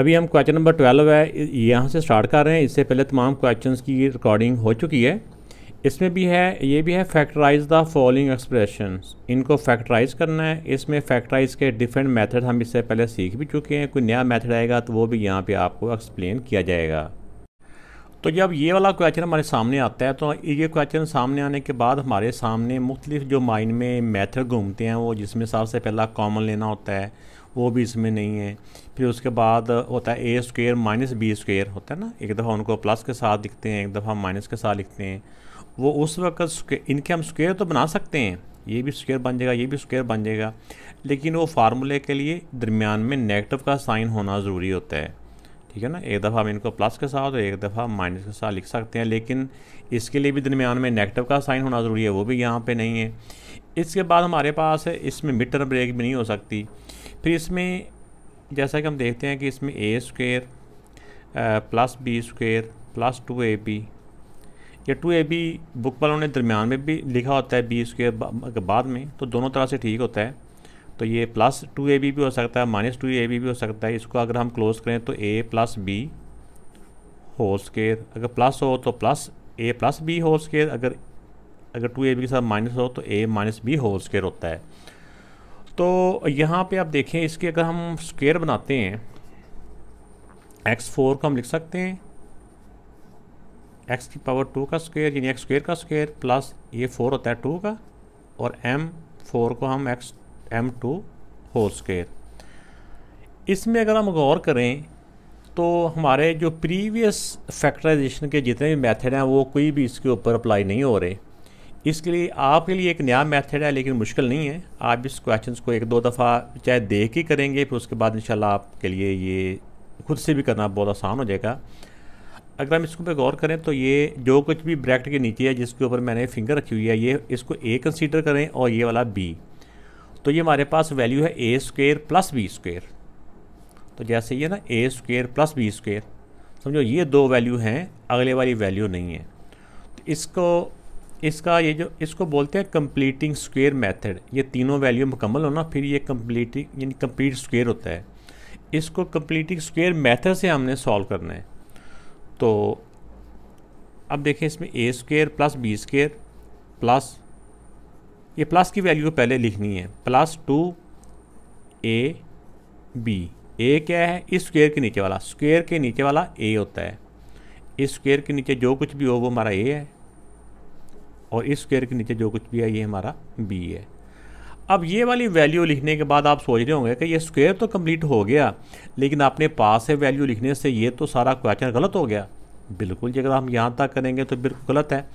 अभी हम question number twelve है यहाँ से स्टार्ट कर रहे हैं इससे पहले तमाम क्वेश्चन की रिकॉर्डिंग हो चुकी है इसमें भी है ये भी है फैक्टराइज द फॉलोइंग एक्सप्रेशन इनको फैक्टराइज करना है इसमें फैक्टराइज के डिफरेंट मेथड हम इससे पहले सीख भी चुके हैं कोई नया मेथड आएगा तो वो भी यहाँ पे आपको एक्सप्लेन किया जाएगा तो जब ये वाला क्वेश्चन हमारे सामने आता है तो ये क्वेश्चन सामने आने के बाद हमारे सामने मुख्तलिफ जो माइंड में मैथड घूमते हैं वो जिसमें सबसे पहला कॉमन लेना होता है वो भी इसमें नहीं है फिर उसके बाद होता है A square minus B square होता है ना एक दफ़ा उनको प्लस के साथ लिखते हैं एक दफ़ा माइनस के साथ लिखते हैं वो उस वक्त इनके हम स्क्वेयर तो बना सकते हैं ये भी स्क्वेयर बन जाएगा ये भी स्क्वेयर बन जाएगा लेकिन वो फार्मूले के लिए दरमियान में नेगेटिव का साइन होना ज़रूरी होता है ठीक है ना एक दफ़ा हम इनको प्लस के साथ और एक दफ़ा माइनस के साथ लिख सकते हैं लेकिन इसके लिए भी दरमियान में नेगेटिव का साइन होना ज़रूरी है वो भी यहाँ पर नहीं है इसके बाद हमारे पास इसमें मिड टर्म ब्रेक भी नहीं हो सकती फिर इसमें जैसा कि हम देखते हैं कि इसमें A square plus B square plus two A B या टू ए बी बुक वालों ने दरमियान में भी लिखा होता है बी स्क्वेयर बा, बाद में तो दोनों तरह से ठीक होता है तो ये प्लस टू ए बी भी हो सकता है माइनस टू ए बी भी हो सकता है इसको अगर हम क्लोज़ करें तो A plus B whole square अगर प्लस हो तो plus A plus B whole square अगर अगर टू ए बी के साथ माइनस हो तो A minus B whole square होता है तो यहाँ पे आप देखें इसके अगर हम स्क्वेयर बनाते हैं एक्स फोर को हम लिख सकते हैं एक्स की पावर टू का स्क्वेयर यानी एक्स स्क्वेयर का स्क्वेयर प्लस ये फोर होता है टू का और एम फोर को हम X M two whole square इसमें अगर हम गौर करें तो हमारे जो प्रीवियस फैक्टराइजेशन के जितने भी मेथड हैं वो कोई भी इसके ऊपर अप्लाई नहीं हो रहे इसके लिए आपके लिए एक नया मेथड है लेकिन मुश्किल नहीं है आप इस क्वेश्चन को एक दो दफ़ा चाहे देख के करेंगे फिर उसके बाद इंशाल्लाह आपके लिए ये खुद से भी करना बहुत आसान हो जाएगा अगर हम इसके ऊपर गौर करें तो ये जो कुछ भी ब्रैकेट के नीचे है जिसके ऊपर मैंने फिंगर रखी हुई है ये इसको ए कंसिडर करें और ये वाला बी तो ये हमारे पास वैल्यू है A square plus B square तो जैसे ये ना A square plus B square समझो ये दो वैल्यू हैं अगले वाली वैल्यू नहीं है तो इसको इसका ये जो इसको बोलते हैं कंप्लीटिंग स्क्वेयर मेथड ये तीनों वैल्यू मुकम्मल होना फिर ये कंप्लीटिंग यानी कंप्लीट स्क्वेयर होता है इसको कंप्लीटिंग स्क्वेयर मेथड से हमने सॉल्व करना है तो अब देखें इसमें A square plus B square plus ये प्लस की वैल्यू पहले लिखनी है plus two A B A क्या है इस स्क्वेयर के नीचे वाला स्क्वेयर के नीचे वाला ए होता है इस स्क्वेयर के नीचे जो कुछ भी हो वो हमारा ए है और इस स्क्वायर के नीचे जो कुछ भी है ये हमारा बी है अब ये वाली वैल्यू लिखने के बाद आप सोच रहे होंगे कि ये स्क्वायर तो कंप्लीट हो गया लेकिन आपने पास से वैल्यू लिखने से ये तो सारा क्वेश्चन गलत हो गया बिल्कुल जगह हम यहाँ तक करेंगे तो बिल्कुल गलत है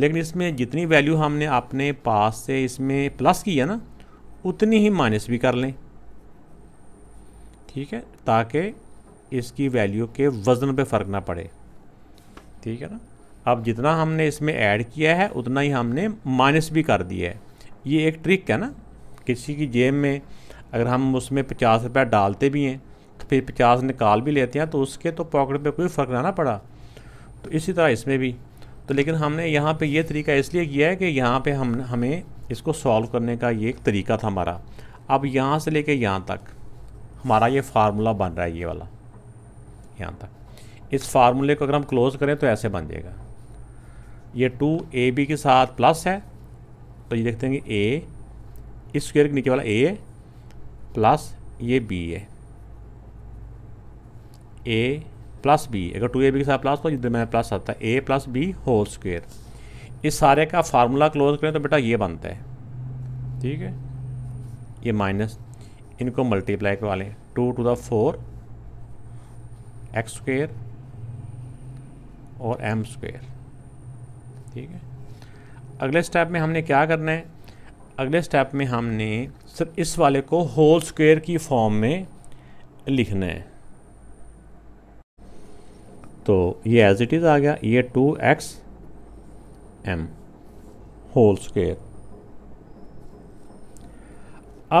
लेकिन इसमें जितनी वैल्यू हमने अपने पास से इसमें प्लस की है ना उतनी ही माइनस भी कर लें ठीक है ताकि इसकी वैल्यू के वज़न पे फ़र्क ना पड़े ठीक है ना अब जितना हमने इसमें ऐड किया है उतना ही हमने माइनस भी कर दिया है ये एक ट्रिक है ना किसी की जेब में अगर हम उसमें पचास रुपया डालते भी हैं तो फिर पचास निकाल भी लेते हैं तो उसके तो पॉकेट पे कोई फ़र्क ना ना पड़ा तो इसी तरह इसमें भी तो लेकिन हमने यहाँ पे ये तरीका इसलिए किया है कि यहाँ पे हम हमें इसको सॉल्व करने का ये एक तरीका था हमारा अब यहाँ से लेके यहाँ तक हमारा ये फार्मूला बन रहा है ये वाला यहाँ तक इस फार्मूले को अगर हम क्लोज़ करें तो ऐसे बन जाएगा ये टू ए बी के साथ प्लस है तो ये देखते हैं कि ए इस स्क्वेयर के नीचे वाला ए प्लस ये बी है ए प्लस बी अगर टू ए बी के साथ प्लस तो इधर मैं प्लस आता है A plus B whole square इस सारे का फार्मूला क्लोज करें तो बेटा ये बनता है ठीक है ये माइनस इनको मल्टीप्लाई करवा लें two two the four X square और एम स्क्वेयर ठीक है अगले स्टेप में हमने क्या करना है अगले स्टेप में हमने सर इस वाले को होल स्क्वायर की फॉर्म में लिखना है तो ये एज इट इज़ आ गया ये two X M whole square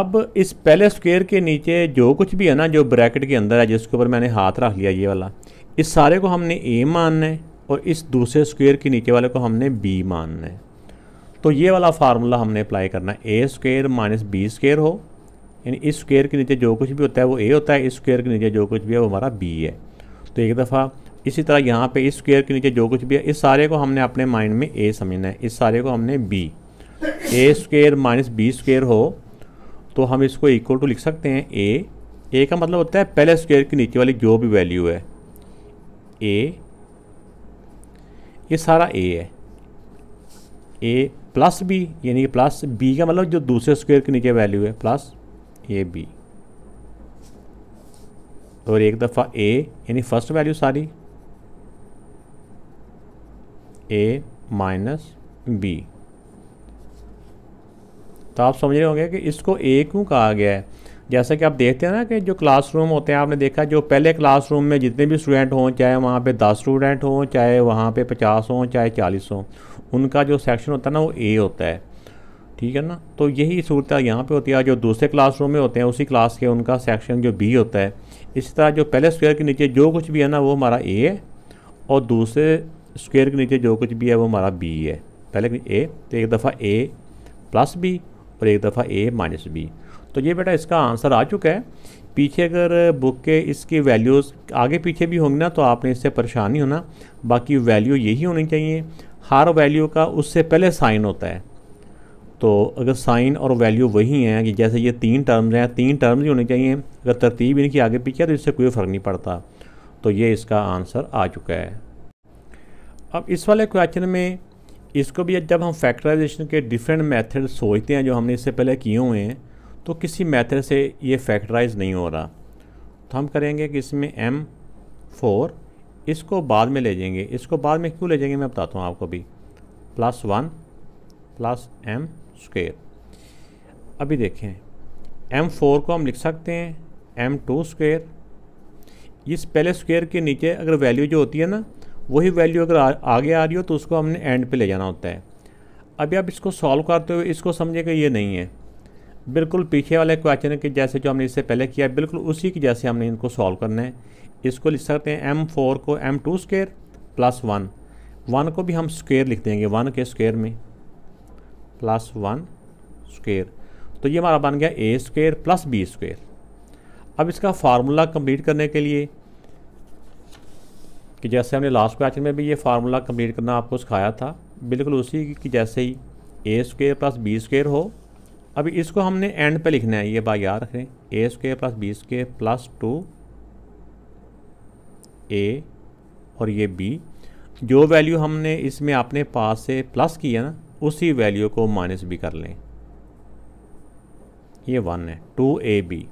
अब इस पहले स्क्वेयर के नीचे जो कुछ भी है ना जो ब्रैकेट के अंदर है जिसके ऊपर मैंने हाथ रख लिया ये वाला इस सारे को हमने ए मानना है और इस दूसरे स्क्वेयर के नीचे वाले को हमने बी मानना है तो ये वाला फार्मूला हमने अप्लाई करना है A square minus B square हो यानी इस स्क्वेयर के नीचे जो कुछ भी होता है वो ए होता है इस स्क्वेयर के नीचे जो कुछ भी है वो हमारा बी है तो एक दफ़ा इसी तरह यहाँ पे इस स्क्वेयर के नीचे जो कुछ भी है इस सारे को हमने अपने माइंड में ए समझना है इस सारे को हमने B A square minus B square हो तो हम इसको इक्वल टू लिख सकते हैं ए ए का मतलब होता है पहले स्क्वेयर के नीचे वाली जो भी वैल्यू है ए ये सारा ए है ए प्लस बी यानी कि प्लस बी का मतलब जो दूसरे स्क्वायर के नीचे वैल्यू है प्लस ए बी और एक दफ़ा ए यानी फर्स्ट वैल्यू सारी ए माइनस बी तो आप समझ रहे होंगे कि इसको ए क्यों कहा गया है जैसा कि आप देखते हैं ना कि जो क्लासरूम होते हैं आपने देखा जो पहले क्लासरूम में जितने भी स्टूडेंट हों चाहे वहाँ पे दस स्टूडेंट हों चाहे वहाँ पे पचास हों चाहे चालीस हों उनका जो सेक्शन होता है ना वो ए होता है ठीक है ना तो यही सूरत यहाँ पे होती है जो दूसरे क्लास में होते हैं उसी क्लास के उनका सेक्शन जो बी होता है इसी तरह जो पहले स्क्वेयर के नीचे जो कुछ भी है ना वो हमारा ए है और दूसरे स्क्वेयर के नीचे जो कुछ भी है वो हमारा बी है पहले ए तो एक दफ़ा ए प्लस बी और एक दफ़ा ए माइनस बी तो ये बेटा इसका आंसर आ चुका है पीछे अगर बुक के इसकी वैल्यूज़ आगे पीछे भी होंगे ना तो आपने इससे परेशान नहीं होना बाकी वैल्यू यही होनी चाहिए हर वैल्यू का उससे पहले साइन होता है तो अगर साइन और वैल्यू वही हैं कि जैसे ये तीन टर्म्स हैं तीन टर्म्स ही होने चाहिए अगर तरतीब इनकी आगे पीछे तो इससे कोई फ़र्क नहीं पड़ता तो ये इसका आंसर आ चुका है अब इस वाले क्वेश्चन में इसको भी जब हम फैक्टराइजेशन के डिफरेंट मेथड सोचते हैं जो हमने इससे पहले किए हुए हैं तो किसी मेथड से ये फैक्टराइज नहीं हो रहा तो हम करेंगे कि इसमें एम फोर इसको बाद में ले जाएंगे इसको बाद में क्यों ले जाएंगे मैं बताता हूँ आपको भी plus one plus M square अभी देखें एम फोर को हम लिख सकते हैं एम टू स्क्वेयर इस पहले स्क्वेयर के नीचे अगर वैल्यू जो होती है ना वही वैल्यू अगर आगे आ रही हो तो उसको हमने एंड पे ले जाना होता है अभी आप इसको सॉल्व करते हुए इसको समझे कि ये नहीं है बिल्कुल पीछे वाले क्वेश्चन के जैसे जो हमने इससे पहले किया बिल्कुल उसी की जैसे हमने इनको सॉल्व करना है इसको लिख सकते हैं एम फोर को M two square plus one one को भी हम स्क्वेयर लिख देंगे वन के स्क्वेयर में प्लस वन स्क्वेयर तो ये हमारा बन गया A square plus B square अब इसका फार्मूला कंप्लीट करने के लिए कि जैसे हमने लास्ट क्वेश्चन में भी ये फार्मूला कंप्लीट करना आपको सिखाया था बिल्कुल उसी की जैसे ही A square plus B square हो अब इसको हमने एंड पे लिखना है ये बाई याद रखें A square plus B square plus two A और ये बी जो वैल्यू हमने इसमें अपने पास से प्लस किया ना उसी वैल्यू को माइनस भी कर लें ये वन है टू ए बी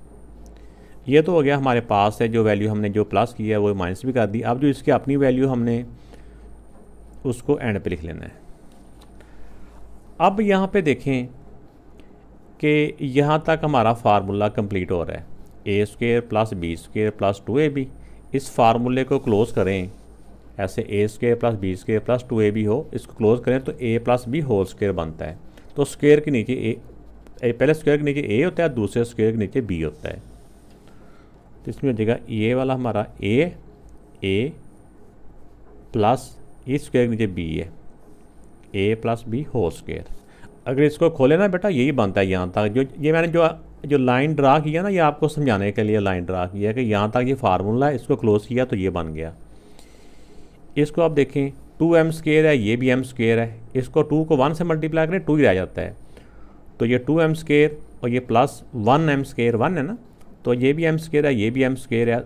ये तो हो गया हमारे पास है जो वैल्यू हमने जो प्लस किया है वो माइनस भी कर दी अब जो इसकी अपनी वैल्यू हमने उसको एंड पे लिख लेना है अब यहाँ पे देखें कि यहाँ तक हमारा फार्मूला कंप्लीट हो रहा है A square plus B square plus two A B इस फार्मूले को क्लोज़ करें ऐसे A square plus B square plus two A B हो इसको क्लोज़ करें तो A plus B whole square बनता है तो स्क्वेयर के नीचे ए, ए पहले स्क्वेयर के नीचे ए होता है दूसरे स्क्वेयर के नीचे बी होता है तो इसमें हो जाएगा ये वाला हमारा ए ए प्लस ए स्क्वेयर के नीचे बी है A plus B whole square अगर इसको खोले ना बेटा यही बनता है यहाँ तक जो ये मैंने जो जो लाइन ड्रा किया ना ये आपको समझाने के लिए लाइन ड्रा किया कि यहाँ तक ये फार्मूला है इसको क्लोज किया तो ये बन गया इसको आप देखें टू एम स्केयर है ये भी एम स्केयर है इसको टू को वन से मल्टीप्लाई करें टू ही रह जाता है तो ये टू एम स्केयर और ये plus one M square one है ना तो ये भी एम स्केयर है ये भी एम स्केयर है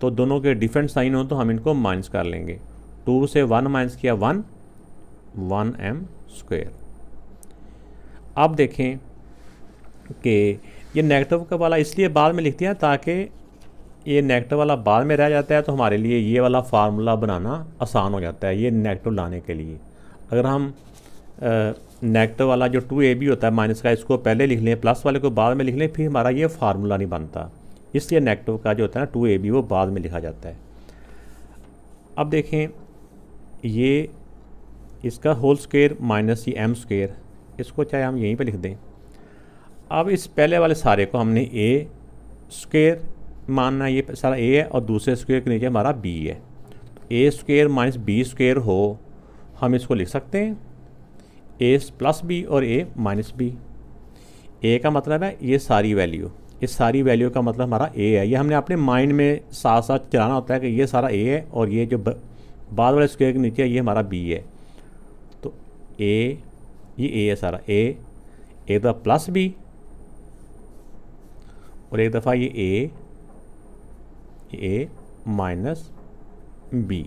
तो दोनों के डिफरेंट साइन हो तो हम इनको माइनस कर लेंगे टू से वन माइनस किया वन वन एम स्क्वेयर आप देखें कि ये नेगेटिव का वाला इसलिए बाद में लिखते हैं ताकि ये नेगेटिव वाला बाद में रह जाता है तो हमारे लिए ये वाला फार्मूला बनाना आसान हो जाता है ये नेगेटिव लाने के लिए अगर हम नेगेटिव वाला जो टू ए बी होता है माइनस का इसको पहले लिख लें प्लस वाले को बाद में लिख लें फिर हमारा ये फार्मूला नहीं बनता इसलिए नेगेटिव का जो होता है ना टू ए बी वो बाद में लिखा जाता है अब देखें ये इसका होल स्केयर माइनस ये एम स्केयर इसको चाहे हम यहीं पे लिख दें अब इस पहले वाले सारे को हमने ए स्क्वेयर मानना ये सारा ए है और दूसरे स्क्वेयर के नीचे हमारा बी है A square minus B square हो हम इसको लिख सकते हैं ए प्लस बी और ए माइनस बी ए का मतलब है ये सारी वैल्यू इस सारी वैल्यू का मतलब हमारा ए है ये हमने अपने माइंड में साथ साथ चलाना होता है कि ये सारा ए है और ये जो बाद वाले स्क्वेयर के नीचे ये हमारा बी है तो ए ये ए है सारा ए एक दफ़ा प्लस बी और एक दफ़ा ये ए ए माइनस बी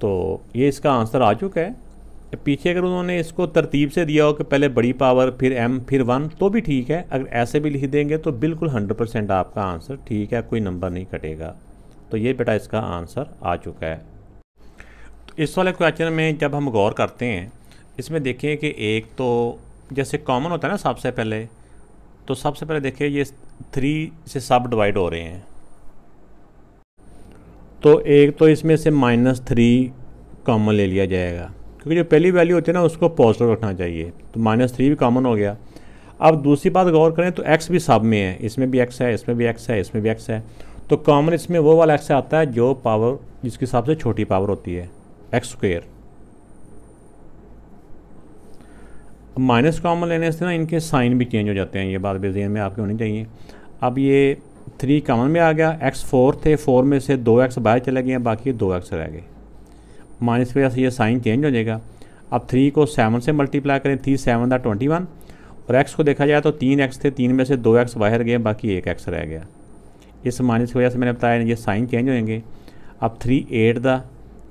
तो ये इसका आंसर आ चुका है पीछे अगर उन्होंने इसको तरतीब से दिया हो कि पहले बड़ी पावर फिर एम फिर वन तो भी ठीक है अगर ऐसे भी लिख देंगे तो बिल्कुल हंड्रेड परसेंट आपका आंसर ठीक है कोई नंबर नहीं कटेगा तो ये बेटा इसका आंसर आ चुका है तो इस वाले क्वेश्चन में जब हम गौर करते हैं इसमें देखें कि एक तो जैसे कॉमन होता है ना सबसे पहले तो सबसे पहले देखिए ये थ्री से सब डिवाइड हो रहे हैं तो एक तो इसमें से माइनस थ्री कॉमन ले लिया जाएगा क्योंकि जो पहली वैल्यू होती है ना उसको पॉजिटिव रखना चाहिए तो माइनस थ्री भी कॉमन हो गया अब दूसरी बात गौर करें तो एक्स भी सब में है इसमें भी एक्स है इसमें भी एक्स है इसमें भी एक्स है तो कॉमन इसमें वो वाला एक्स आता है जो पावर जिसके हिसाब से छोटी पावर होती है एक्स स्क्वेयर माइनस कॉमन लेने से ना इनके साइन भी चेंज हो जाते हैं ये बात भी में आपके होनी चाहिए अब ये थ्री कॉमन में आ गया एक्स फोर थे फोर में से दो एक्स बाहर चले गए बाकी दो एक्स रह गए माइनस की वजह से ये साइन चेंज हो जाएगा अब थ्री को सेवन से मल्टीप्लाई करें three seven the twenty one और एक्स को देखा जाए तो तीन एक्स थे तीन में से दो एक्स बाहर गए बाकी एक एक्स रह गया इस माइनस की वजह से मैंने बताया ये साइन चेंज होएंगे अब थ्री एट दा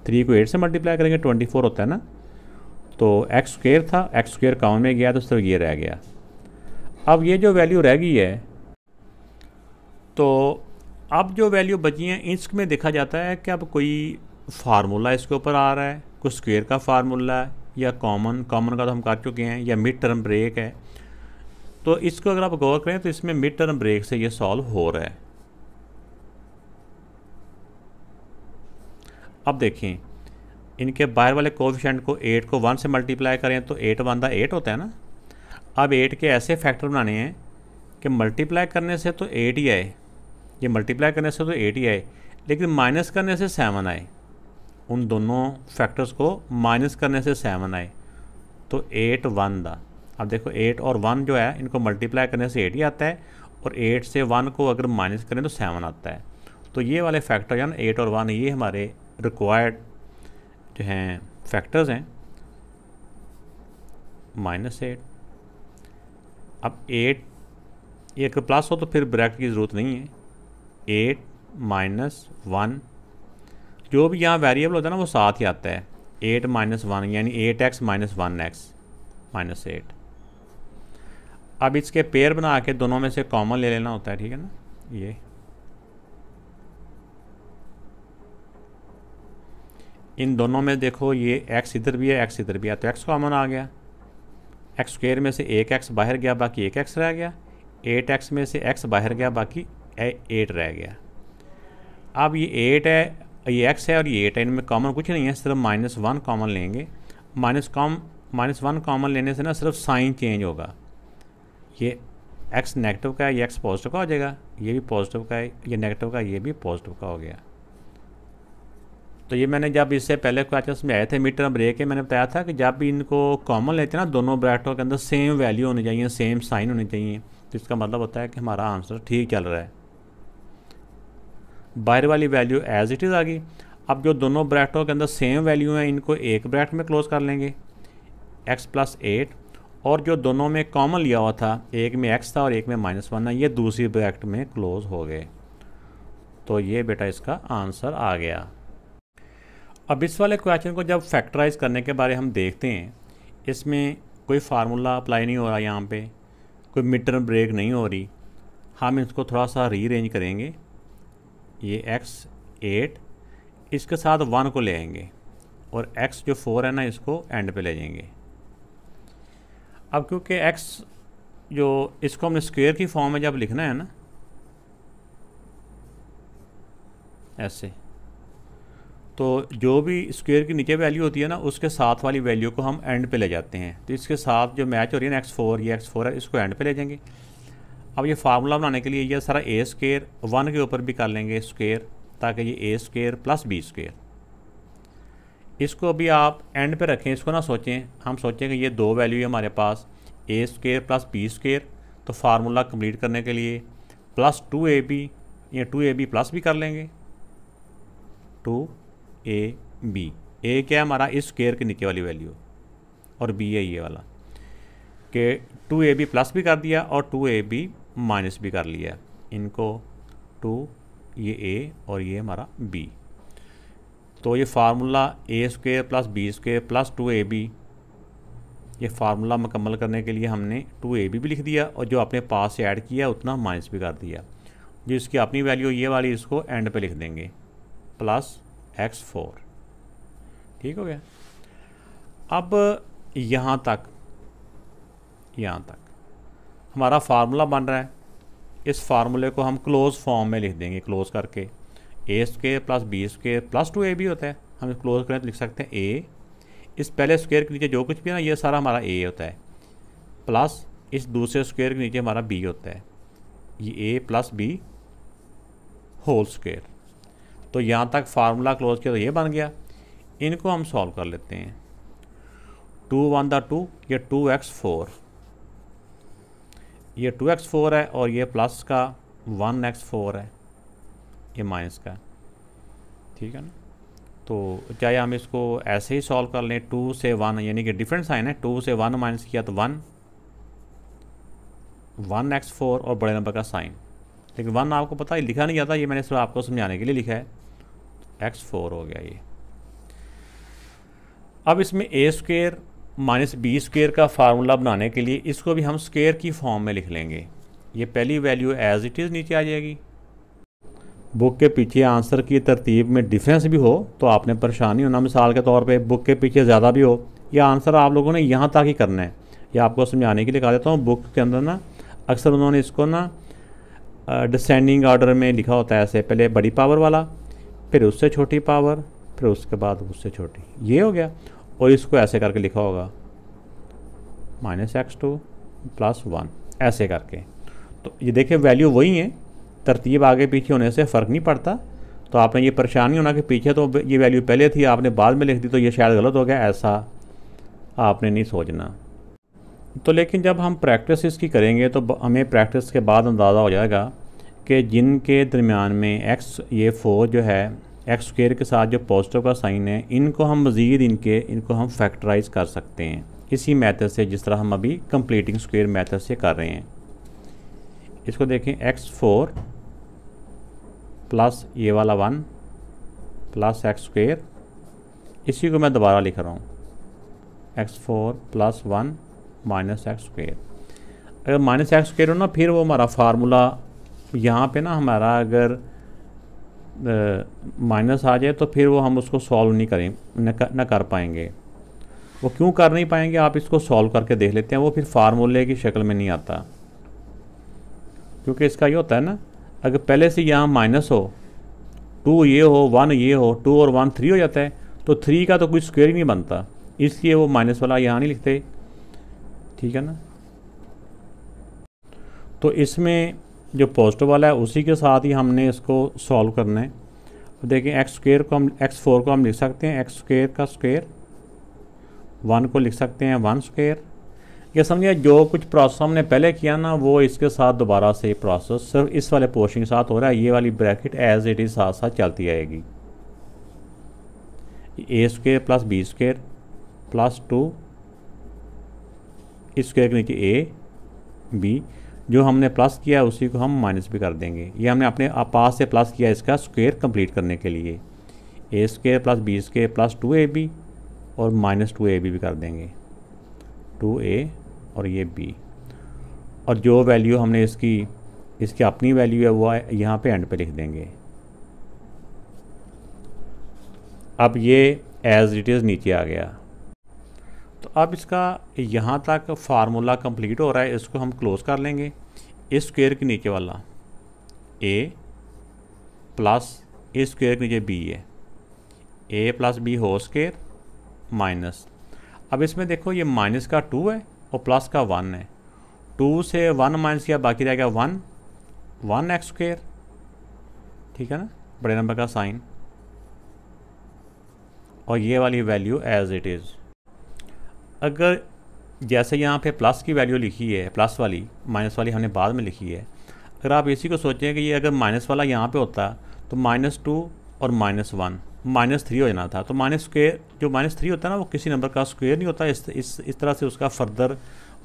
थ्री को एट से मल्टीप्लाई करेंगे ट्वेंटी फोर होता है ना तो एक्स स्क्र था एक्स स्क्र कॉमन में गया तो सिर्फ ये रह गया अब ये जो वैल्यू रह गई है तो अब जो वैल्यू बची हैं इंस्क में देखा जाता है कि अब कोई फार्मूला इसके ऊपर आ रहा है कुछ स्क्वेयर का फार्मूला है या कॉमन कॉमन का तो हम कर चुके हैं या मिड टर्म ब्रेक है तो इसको अगर आप गौर करें तो इसमें मिड टर्म ब्रेक से ये सॉल्व हो रहा है अब देखें इनके बाहर वाले कोविशेंट को एट को वन से मल्टीप्लाई करें तो एट वन दा एट होता है ना अब एट के ऐसे फैक्टर बनाने हैं कि मल्टीप्लाई करने से तो एट ही आए ये मल्टीप्लाई करने से तो एट ही आए लेकिन माइनस करने से सेवन आए उन दोनों फैक्टर्स को माइनस करने से सेवन आए तो एट वन दा अब देखो एट और वन जो है इनको मल्टीप्लाई करने से एट ही आता है और एट से वन को अगर माइनस करें तो सेवन आता है तो ये वाले फैक्टर यानी एट और वन ये हमारे रिक्वायर्ड जो हैं फैक्टर्स हैं माइनस एट अब एट ये अगर प्लस हो तो फिर ब्रैकेट की ज़रूरत नहीं है एट माइनस वन जो भी यहाँ वेरिएबल होता है ना वो साथ ही आता है एट माइनस वन यानी eight X minus one X minus eight अब इसके पेयर बना के दोनों में से कॉमन ले लेना होता है ठीक है ना ये इन दोनों में देखो ये एक्स इधर भी है एक्स इधर भी है तो एक्स कॉमन आ गया एक्स स्क्र में से एक एक्स बाहर गया बाकी एक एक्स रह गया एट एक्स में से एक्स बाहर गया बाकी एट रह गया अब ये एट है ये एक्स है और ये एट है इनमें कॉमन कुछ नहीं है सिर्फ माइनस वन कॉमन लेंगे minus com minus one common लेने से ना सिर्फ साइन चेंज होगा ये एक्स नेगेटिव का है ये एक्स पॉजिटिव का हो जाएगा ये भी पॉजिटिव का है ये नेगेटिव का ये भी पॉजिटिव का हो गया तो ये मैंने जब इससे पहले क्वेश्चन में आए थे मीटर नंबर ब्रेक मैंने बताया था कि जब भी इनको कॉमन लेते हैं ना दोनों ब्रैकेटों के अंदर सेम वैल्यू होनी चाहिए सेम साइन होनी चाहिए तो इसका मतलब होता है कि हमारा आंसर ठीक चल रहा है बाहर वाली वैल्यू एज इट इज़ आ गई अब जो दोनों ब्रैकेटों के अंदर सेम वैल्यू हैं इनको एक ब्रैकेट में क्लोज कर लेंगे एक्स प्लस एट और जो दोनों में कॉमन लिया हुआ था एक में एक्स था और एक में माइनस वन है ये दूसरी ब्रैकेट में क्लोज हो गए तो ये बेटा इसका आंसर आ गया अब इस वाले क्वेश्चन को जब फैक्टराइज करने के बारे हम देखते हैं इसमें कोई फार्मूला अप्लाई नहीं हो रहा यहाँ पे कोई मिड टर्म ब्रेक नहीं हो रही हम इसको थोड़ा सा रीअरेंज करेंगे ये एक्स एट इसके साथ वन को ले आएंगे और एक्स जो फोर है ना इसको एंड पे ले जाएंगे अब क्योंकि एक्स जो इसको हमने स्क्वेयर की फॉर्म में जब लिखना है ना ऐसे तो जो भी स्क्वेयर की नीचे वैल्यू होती है ना उसके साथ वाली वैल्यू को हम एंड पे ले जाते हैं तो इसके साथ जो मैच हो रही है ना एक्स फोर या एक्स फोर है इसको एंड पे ले जाएंगे अब ये फार्मूला बनाने के लिए ये सारा ए स्केयर वन के ऊपर भी कर लेंगे स्केयर ताकि ये A square plus B square इसको अभी आप एंड पे रखें इसको ना सोचें हम सोचें कि ये दो वैल्यू है हमारे पास A square plus B square तो फार्मूला कम्प्लीट करने के लिए प्लस टू ए बी या टू ए बी प्लस भी कर लेंगे टू ए बी ए क्या है हमारा इस स्केयर के नीचे वाली वैल्यू और बी है ये वाला के टू ए बी प्लस भी कर दिया और टू ए बी माइनस भी कर लिया इनको टू ये ए और ये हमारा बी तो ये formula A square plus B square plus two A B ये फार्मूला मुकम्मल करने के लिए हमने टू ए बी भी लिख दिया और जो अपने पास से ऐड किया उतना माइनस भी कर दिया जो इसकी अपनी वैल्यू ये वाली इसको एंड पे लिख देंगे प्लस एक्स फोर ठीक हो गया अब यहाँ तक यहाँ तक हमारा फार्मूला बन रहा है इस फार्मूले को हम क्लोज फॉर्म में लिख देंगे क्लोज करके A square plus B square plus two A भी होता है हम क्लोज करें तो लिख सकते हैं ए इस पहले स्क्वेयर के नीचे जो कुछ भी है ना ये सारा हमारा ए होता है प्लस इस दूसरे स्क्वेयर के नीचे हमारा बी होता है ये A plus B whole square तो यहाँ तक फार्मूला क्लोज किया तो ये बन गया इनको हम सॉल्व कर लेते हैं टू वन द टू ये टू एक्स फोर ये टू एक्स फोर है और ये प्लस का वन एक्स फोर है ये माइनस का ठीक है ना तो चाहे हम इसको ऐसे ही सॉल्व कर लें टू से वन यानी कि डिफरेंट साइन है टू से वन माइनस किया तो वन वन एक्स फोर और बड़े नंबर का साइन लेकिन वन आपको पता है लिखा नहीं जाता ये मैंने सिर्फ आपको समझाने के लिए लिखा है एक्स फोर हो गया ये अब इसमें A square minus B square का फार्मूला बनाने के लिए इसको भी हम स्क्वेयर की फॉर्म में लिख लेंगे ये पहली वैल्यू एज इट इज़ नीचे आ जाएगी बुक के पीछे आंसर की तरतीब में डिफरेंस भी हो तो आपने परेशानी होना मिसाल के तौर पे बुक के पीछे ज़्यादा भी हो या आंसर आप लोगों ने यहाँ तक ही करना है या आपको समझाने के लिए कहा देता हूँ बुक के अंदर ना अक्सर उन्होंने इसको ना डिसेंडिंग ऑर्डर में लिखा होता है ऐसे पहले बड़ी पावर वाला फिर उससे छोटी पावर फिर उसके बाद उससे छोटी ये हो गया और इसको ऐसे करके लिखा होगा minus X two plus one ऐसे करके तो ये देखिए वैल्यू वही है तरतीब आगे पीछे होने से फ़र्क नहीं पड़ता तो आपने ये परेशानी होना कि पीछे तो ये वैल्यू पहले थी आपने बाद में लिख दी तो ये शायद गलत हो गया ऐसा आपने नहीं सोचना तो लेकिन जब हम प्रैक्टिस इसकी करेंगे तो हमें प्रैक्टिस के बाद अंदाज़ा हो जाएगा कि जिनके दरमियान में एक्स ये फोर जो है एक्स स्क्र के साथ जो पॉजिटिव का साइन है इनको हम मज़ीद इनके इनको हम फैक्टराइज कर सकते हैं इसी मेथड से जिस तरह हम अभी कंप्लीटिंग स्क्वेयर मेथड से कर रहे हैं इसको देखें एक्स फोर प्लस ये वाला वन प्लस एक्स स्क्र इसी को मैं दोबारा लिख रहा हूँ X four plus one minus X square अगर माइनस एक्स स्क्र हो ना फिर वो हमारा फार्मूला यहाँ पे ना हमारा अगर माइनस आ जाए तो फिर वो हम उसको सॉल्व नहीं करें न कर, पाएंगे वो क्यों कर नहीं पाएंगे आप इसको सॉल्व करके देख लेते हैं वो फिर फार्मूले की शक्ल में नहीं आता क्योंकि इसका ये होता है ना अगर पहले से यहाँ माइनस हो टू ये हो वन ये हो टू और वन थ्री हो जाता है तो थ्री का तो कोई स्क्वेयर ही नहीं बनता इसलिए वो माइनस वाला यहाँ नहीं लिखते ठीक है ना तो इसमें जो पॉजिटिव वाला है उसी के साथ ही हमने इसको सॉल्व करना है देखें एक्स स्क्र को हम एक्स फोर को हम लिख सकते हैं एक्स स्क्र का स्क्र वन को लिख सकते हैं वन स्क्र ये समझिए जो कुछ प्रोसेस हमने पहले किया ना वो इसके साथ दोबारा से प्रोसेस सिर्फ इस वाले पोर्शन के साथ हो रहा है ये वाली ब्रैकेट एज इट इज साथ साथ चलती आएगी A square plus B square plus two square के नीचे ए बी जो हमने प्लस किया उसी को हम माइनस भी कर देंगे ये हमने अपने पास से प्लस किया इसका स्क्वेयर कंप्लीट करने के लिए A square plus B square plus two A B और माइनस टू ए बी भी कर देंगे टू ए और ये बी और जो वैल्यू हमने इसकी इसकी अपनी वैल्यू है वो यहाँ पे एंड पे लिख देंगे अब ये एज इट इज़ नीचे आ गया तो अब इसका यहाँ तक फार्मूला कंप्लीट हो रहा है इसको हम क्लोज़ कर लेंगे इस स्क्वेयर के नीचे वाला ए प्लस इस स्क्वेयर के नीचे बी है ए प्लस बी हो स्केयर माइनस अब इसमें देखो ये माइनस का टू है और प्लस का वन है टू से वन माइनस किया बाकी रह गया वन वन एक्स स्क्र ठीक है ना बड़े नंबर का साइन और ये वाली वैल्यू एज इट इज़ अगर जैसे यहाँ पे प्लस की वैल्यू लिखी है प्लस वाली माइनस वाली हमने बाद में लिखी है अगर आप इसी को सोचें कि ये अगर माइनस वाला यहाँ पे होता तो माइनस टू और माइनस वन माइनस थ्री हो जाना था तो माइनस स्क्वेयर जो माइनस थ्री होता है ना वो किसी नंबर का स्क्वेयर नहीं होता इस इस इस तरह से उसका फर्दर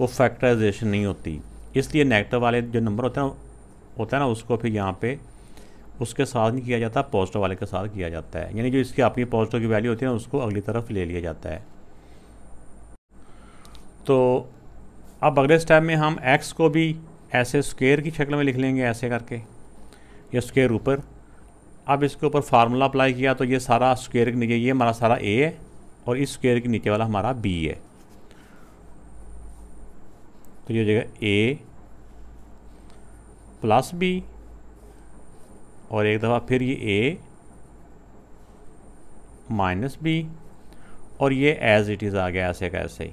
वो फैक्टराइजेशन नहीं होती इसलिए नेगेटिव वाले जो नंबर होते हैं होता है ना उसको फिर यहाँ पर उसके साथ नहीं किया जाता पॉजिटिव वाले के साथ किया जाता है यानी जो इसकी अपनी पॉजिटिव की वैल्यू होती है ना उसको अगली तरफ ले लिया जाता है तो अब अगले स्टेप में हम एक्स को भी ऐसे स्क्वेयर की शक्ल में लिख लेंगे ऐसे करके ये स्क्वेयर ऊपर अब इसके ऊपर फार्मूला अप्लाई किया तो ये सारा स्क्वेयर के नीचे ये हमारा सारा ए है और इस स्क्वेयर के नीचे वाला हमारा बी है तो ये हो जाएगा ए प्लस बी और एक दफ़ा फिर ये ए माइनस बी और ये एज़ इट इज़ आ गया ऐसे का ऐसे ही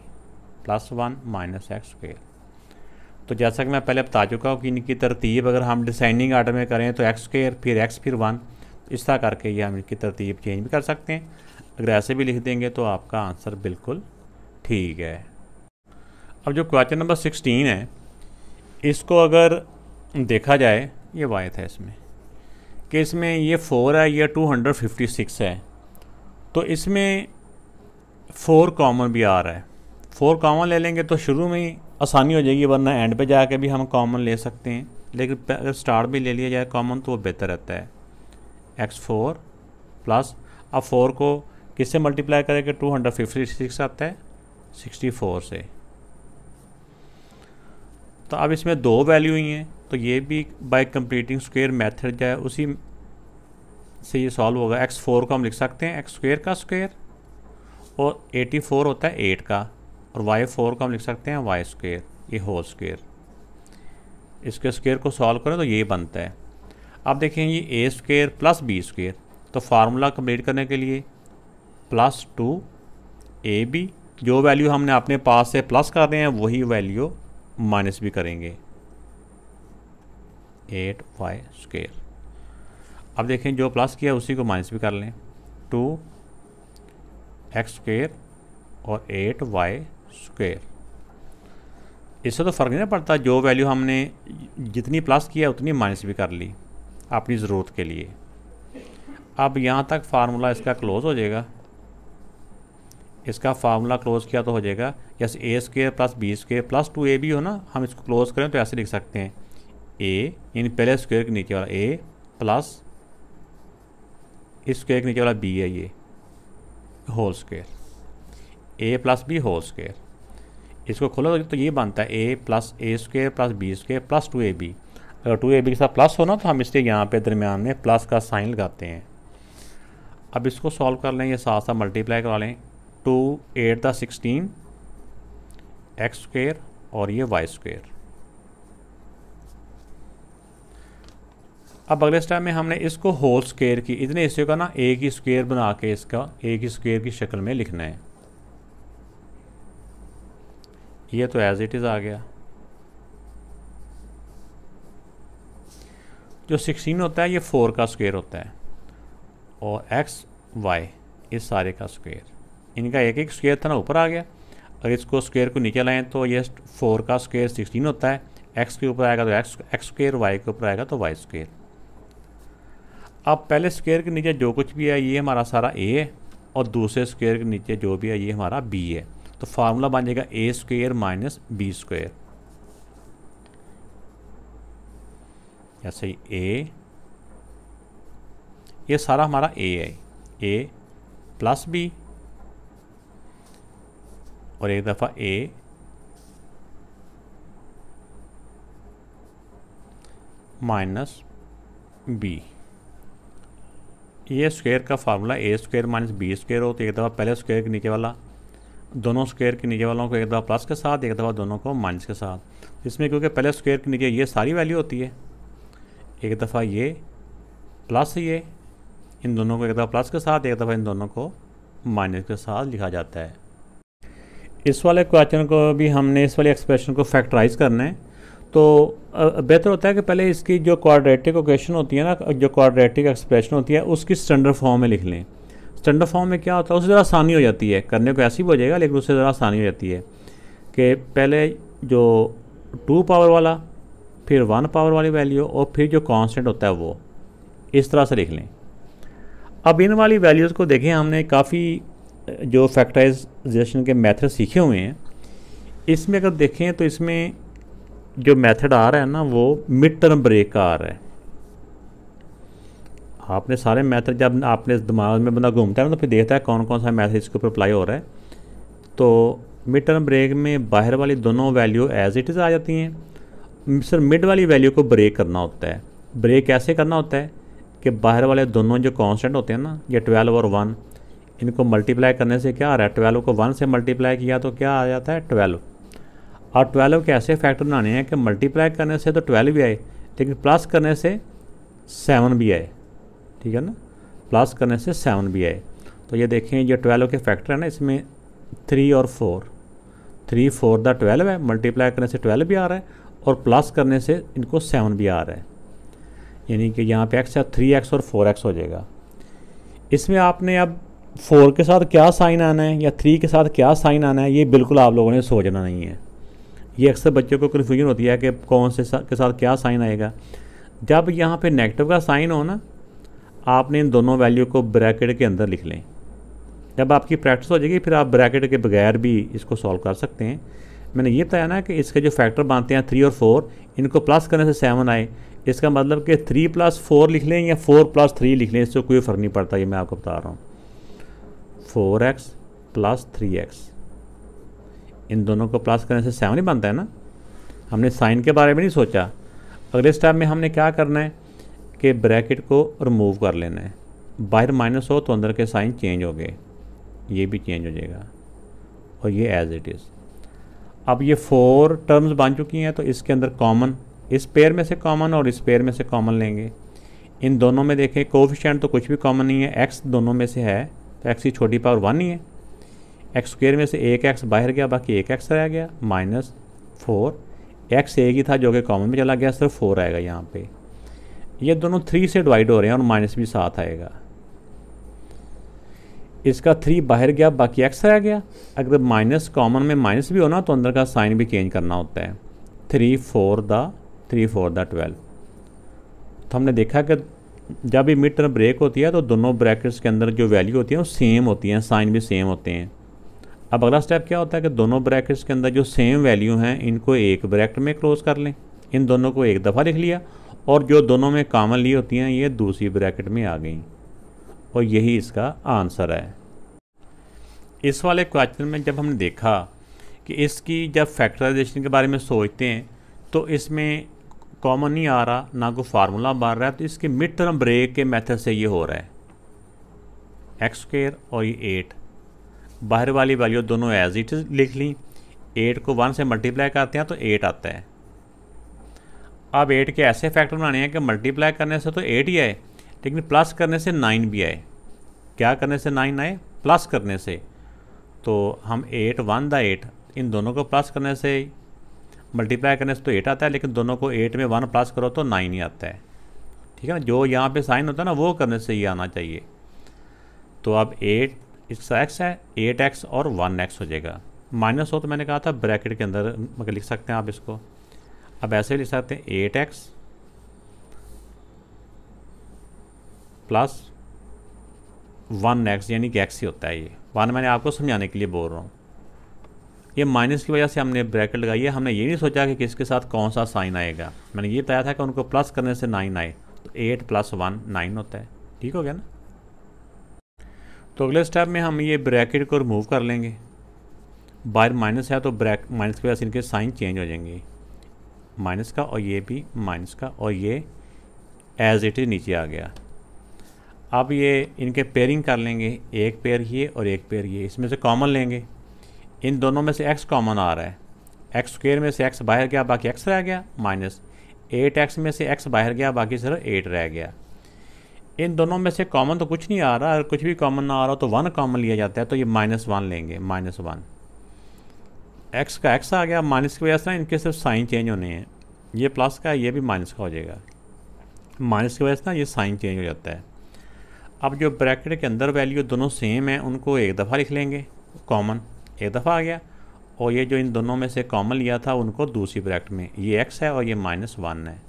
plus one minus X square तो जैसा कि मैं पहले बता चुका हूँ कि इनकी तरतीब अगर हम डिसाइनिंग आर्डर में करें तो एक्स स्क्र फिर एक्स फिर वन इस तरह करके ये हम इनकी तरतीब चेंज भी कर सकते हैं अगर ऐसे भी लिख देंगे तो आपका आंसर बिल्कुल ठीक है अब जो क्वेश्चन नंबर सिक्सटीन है इसको अगर देखा जाए ये वायद है इसमें कि इसमें ये फोर है या टू हंड्रेड फिफ्टी सिक्स है तो इसमें फोर कॉमन भी आ रहा है फोर कॉमन ले लेंगे तो शुरू में ही आसानी हो जाएगी वरना एंड पे जाके भी हम कॉमन ले सकते हैं लेकिन अगर स्टार्ट भी ले लिया जाए कॉमन तो वो बेहतर रहता है एक्स फोर प्लस अब फोर को किससे मल्टीप्लाई करेंगे टू हंड्रेड फिफ्टी सिक्स आता है सिक्सटी फोर से तो अब इसमें दो वैल्यू ही हैं तो ये भी बाय कंप्लीटिंग स्क्वेयर मेथड जो है उसी से ये सॉल्व होगा एक्स फोर को हम लिख सकते हैं एक्स स्क्र का स्क्वेयर और एटी फोर होता है एट का और वाई फोर को हम लिख सकते हैं वाई स्क्वेयर ये होल स्क्वेयर इसके स्क्वेयर को सॉल्व करें तो ये बनता है अब देखें ये A square plus B square तो फार्मूला कम्प्लीट करने के लिए प्लस टू ए बी जो वैल्यू हमने अपने पास से प्लस कर रहे हैं वही वैल्यू माइनस भी करेंगे एट वाई स्क्वेयर अब देखें जो प्लस किया उसी को माइनस भी कर लें टू एक्स स्क्वेयर और एट वाई स्क्वेयर इससे तो फ़र्क नहीं पड़ता जो वैल्यू हमने जितनी प्लस किया उतनी माइनस भी कर ली अपनी ज़रूरत के लिए अब यहाँ तक फार्मूला इसका क्लोज़ हो जाएगा इसका फार्मूला क्लोज़ किया तो हो जाएगा जैसे A square plus B square plus two A भी हो ना हम इसको क्लोज़ करें तो ऐसे लिख सकते हैं ए यानी पहले स्क्वेयर के नीचे वाला ए प्लस इस के नीचे वाला बी है ये whole square A plus B whole square इसको खोलो तो ये बनता है A plus A square plus B square plus two A B अगर टू ए बी के साथ प्लस हो ना तो हम इसके यहाँ पे दरमियान में प्लस का साइन लगाते हैं अब इसको सॉल्व कर लें ये साथ साथ मल्टीप्लाई करा लें two eight the sixteen X square और ये वाई स्क्वेयर अब अगले स्टेप में हमने इसको होल स्केयर की इतने हिस्से का ना ए की स्क्वेयर बना के इसका ए की स्क्वेयर की शक्ल में लिखना है ये तो एज़ इट इज़ आ गया जो सिक्सटीन होता है ये फोर का स्क्वेयर होता है और एक्स वाई इस सारे का स्क्वेयर इनका एक एक स्क्वेयर था ना ऊपर आ गया अगर इसको स्क्वेयर को नीचे लाएं तो ये फोर का स्क्वेयर सिक्सटीन होता है एक्स के ऊपर आएगा तो एक्स एक्स स्क्वेयर वाई के ऊपर आएगा तो वाई स्क्वेयर अब पहले स्क्वेयर के नीचे जो कुछ भी है ये हमारा सारा ए है और दूसरे स्क्वेयर के नीचे जो भी है ये हमारा बी है तो फार्मूला बन जाएगा A square minus B square ऐसे ही ए ये सारा हमारा ए है ए प्लस बी और एक दफ़ा ए माइनस बी ये स्क्वायर का formula A square minus B square हो तो एक दफ़ा पहले स्क्वायर के नीचे वाला दोनों स्क्वेयर के नीचे वालों को एक दफ़ा प्लस के साथ एक दफ़ा दोनों को माइनस के साथ इसमें क्योंकि पहले स्क्वेयर के नीचे ये सारी वैल्यू होती है एक दफ़ा ये प्लस ये इन दोनों को एक दफ़ा प्लस के साथ एक दफ़ा इन दोनों को माइनस के साथ लिखा जाता है इस वाले क्वेश्चन को भी हमने इस वाले एक्सप्रेशन को फैक्टराइज करना है तो बेहतर होता है कि पहले इसकी जो क्वाड्रेटिक क्वेश्चन होती है ना जो क्वाड्रेटिक एक्सप्रेशन होती है उसकी स्टैंडर्ड फॉर्म में लिख लें स्टैंडर्ड फॉर्म में क्या होता है उससे ज़रा आसानी हो जाती है करने को ऐसी भी हो जाएगा लेकिन उससे ज़रा आसानी हो जाती है कि पहले जो टू पावर वाला फिर वन पावर वाली वैल्यू और फिर जो कांस्टेंट होता है वो इस तरह से लिख लें अब इन वाली वैल्यूज़ को देखें हमने काफ़ी जो फैक्टराइजेशन के मैथड सीखे हुए हैं इसमें अगर देखें तो इसमें जो मेथड आ रहा है ना वो मिड टर्म ब्रेक का आ रहा है आपने सारे मैथड जब आपने दिमाग में बंदा घूमता है ना मतलब तो फिर देखता है कौन कौन सा मैथड इसके ऊपर अप्लाई हो रहा है तो मिड टर्म ब्रेक में बाहर वाली दोनों वैल्यू एज इट इज़ आ जाती हैं सर मिड वाली वैल्यू को ब्रेक करना होता है ब्रेक ऐसे करना होता है कि बाहर वाले दोनों जो कांस्टेंट होते हैं ना ये ट्वेल्व और वन इनको मल्टीप्लाई करने से क्या आ रहा है ट्वेल्व को वन से मल्टीप्लाई किया तो क्या आ जाता है ट्वेल्व और ट्वेल्व के ऐसे फैक्टर बनाने हैं कि मल्टीप्लाई करने से तो ट्वेल्व भी आए लेकिन प्लस करने से सेवन भी आए ठीक है ना प्लस करने से सेवन भी आए तो ये देखें जो ट्वेल्व के फैक्टर है ना इसमें थ्री और four three four the twelve है मल्टीप्लाई करने से ट्वेल्व भी आ रहा है और प्लस करने से इनको सेवन भी आ रहा है यानी कि यहाँ पे एक्स है थ्री एक्स और फोर एक्स हो जाएगा इसमें आपने अब फोर के साथ क्या साइन आना है या थ्री के साथ क्या साइन आना है ये बिल्कुल आप लोगों ने सोचना नहीं है ये अक्सर बच्चों को कन्फ्यूजन होती है कि कौन से सा, के साथ क्या साइन आएगा जब यहाँ पे नेगेटिव का साइन हो ना आपने इन दोनों वैल्यू को ब्रैकेट के अंदर लिख लें जब आपकी प्रैक्टिस हो जाएगी फिर आप ब्रैकेट के बगैर भी इसको सॉल्व कर सकते हैं मैंने ये बताया ना कि इसके जो फैक्टर बनते हैं थ्री और फोर इनको प्लस करने से सेवन आए इसका मतलब कि थ्री प्लस फोर लिख लें या फोर प्लस थ्री लिख लें इससे कोई फ़र्क नहीं पड़ता ये मैं आपको बता रहा हूँ four X plus three X इन दोनों को प्लस करने से सेवन ही बनता है ना हमने साइन के बारे में नहीं सोचा अगले स्टेप में हमने क्या करना है के ब्रैकेट को रिमूव कर लेना है बाहर माइनस हो तो अंदर के साइन चेंज हो गए ये भी चेंज हो जाएगा और ये एज इट इज़ अब ये फोर टर्म्स बन चुकी हैं तो इसके अंदर कॉमन इस पेयर में से कॉमन और इस पेयर में से कॉमन लेंगे इन दोनों में देखें कोफिशेंट तो कुछ भी कॉमन नहीं है एक्स दोनों में से है तो एक्स की छोटी पावर वन ही है एक्स स्क्र में से एक एक्स बाहर गया बाकी एक एक्स रह गया माइनस फोर एक्स एक ही था जो कि कॉमन में चला गया सिर्फ फोर आएगा यहाँ पे ये दोनों थ्री से डिवाइड हो रहे हैं और माइनस भी साथ आएगा इसका थ्री बाहर गया बाकी एक्स रह गया अगर माइनस कॉमन में माइनस भी हो ना तो अंदर का साइन भी चेंज करना होता है three four the three four the twelve तो हमने देखा कि जब भी मिड टर्म ब्रेक होती है तो दोनों ब्रैकेट्स के अंदर जो वैल्यू होती है वो सेम होती हैं साइन भी सेम होते हैं अब अगला स्टेप क्या होता है कि दोनों ब्रैकेट्स के अंदर जो सेम वैल्यू हैं इनको एक ब्रैकेट में क्लोज कर लें इन दोनों को एक दफ़ा लिख लिया और जो दोनों में ली होती हैं ये दूसरी ब्रैकेट में आ गई और यही इसका आंसर है इस वाले क्वेश्चन में जब हमने देखा कि इसकी जब फैक्टराइजेशन के बारे में सोचते हैं तो इसमें कॉमन नहीं आ रहा ना कोई फार्मूला मार रहा है तो इसके मिड टर्म ब्रेक के मेथड से ये हो रहा है एक्स स्क्र और ये एट बाहर वाली वैल्यू दोनों एज इट इज लिख ली एट को वन से मल्टीप्लाई करते हैं तो एट आता है अब एट के ऐसे फैक्टर बनाने हैं कि मल्टीप्लाई करने से तो एट ही आए लेकिन प्लस करने से नाइन भी आए क्या करने से नाइन आए प्लस करने से तो हम एट वन द एट इन दोनों को प्लस करने से मल्टीप्लाई करने से तो एट आता है लेकिन दोनों को एट में वन प्लस करो तो नाइन ही आता है ठीक है ना जो यहाँ पे साइन होता है ना वो करने से ही आना चाहिए तो अब एट इसका एक्स है एट एक्स और वन एक्स हो जाएगा माइनस हो तो मैंने कहा था ब्रैकेट के अंदर मतलब लिख सकते हैं आप इसको अब ऐसे लिख सकते हैं eight X plus one X यानी कि एक्स ही होता है ये वन मैंने आपको समझाने के लिए बोल रहा हूँ ये माइनस की वजह से हमने ब्रैकेट लगाई है हमने ये नहीं सोचा कि किसके साथ कौन सा साइन आएगा मैंने ये बताया था कि उनको प्लस करने से नाइन आए तो एट प्लस वन नाइन होता है ठीक हो गया ना तो अगले स्टेप में हम ये ब्रैकेट को रिमूव कर लेंगे बाहर माइनस है तो ब्रैक माइनस की वजह से इनके साइन चेंज हो जाएंगे माइनस का और ये भी माइनस का और ये एज इट इज़ नीचे आ गया अब ये इनके पेयरिंग कर लेंगे एक पेयर ये और एक पेयर ये इसमें से कॉमन लेंगे इन दोनों में से एक्स कॉमन आ रहा है एक्स स्क्र में से एक्स बाहर गया बाकी एक्स रह गया माइनस एट एक्स में से एक्स बाहर गया बाकी सर एट रह गया इन दोनों में से कॉमन तो कुछ नहीं आ रहा अगर कुछ भी कॉमन ना आ रहा तो वन कॉमन लिया जाता है तो ये माइनस वन लेंगे माइनस वन एक्स का एक्स आ गया माइनस की वजह से ना इनके सिर्फ साइन चेंज होने हैं ये प्लस का ये भी माइनस का हो जाएगा माइनस की वजह से ना ये साइन चेंज हो जाता है अब जो ब्रैकेट के अंदर वैल्यू दोनों सेम है उनको एक दफ़ा लिख लेंगे कॉमन एक दफ़ा आ गया और ये जो इन दोनों में से कॉमन लिया था उनको दूसरी ब्रैकेट में ये एक्स है और ये माइनस वन है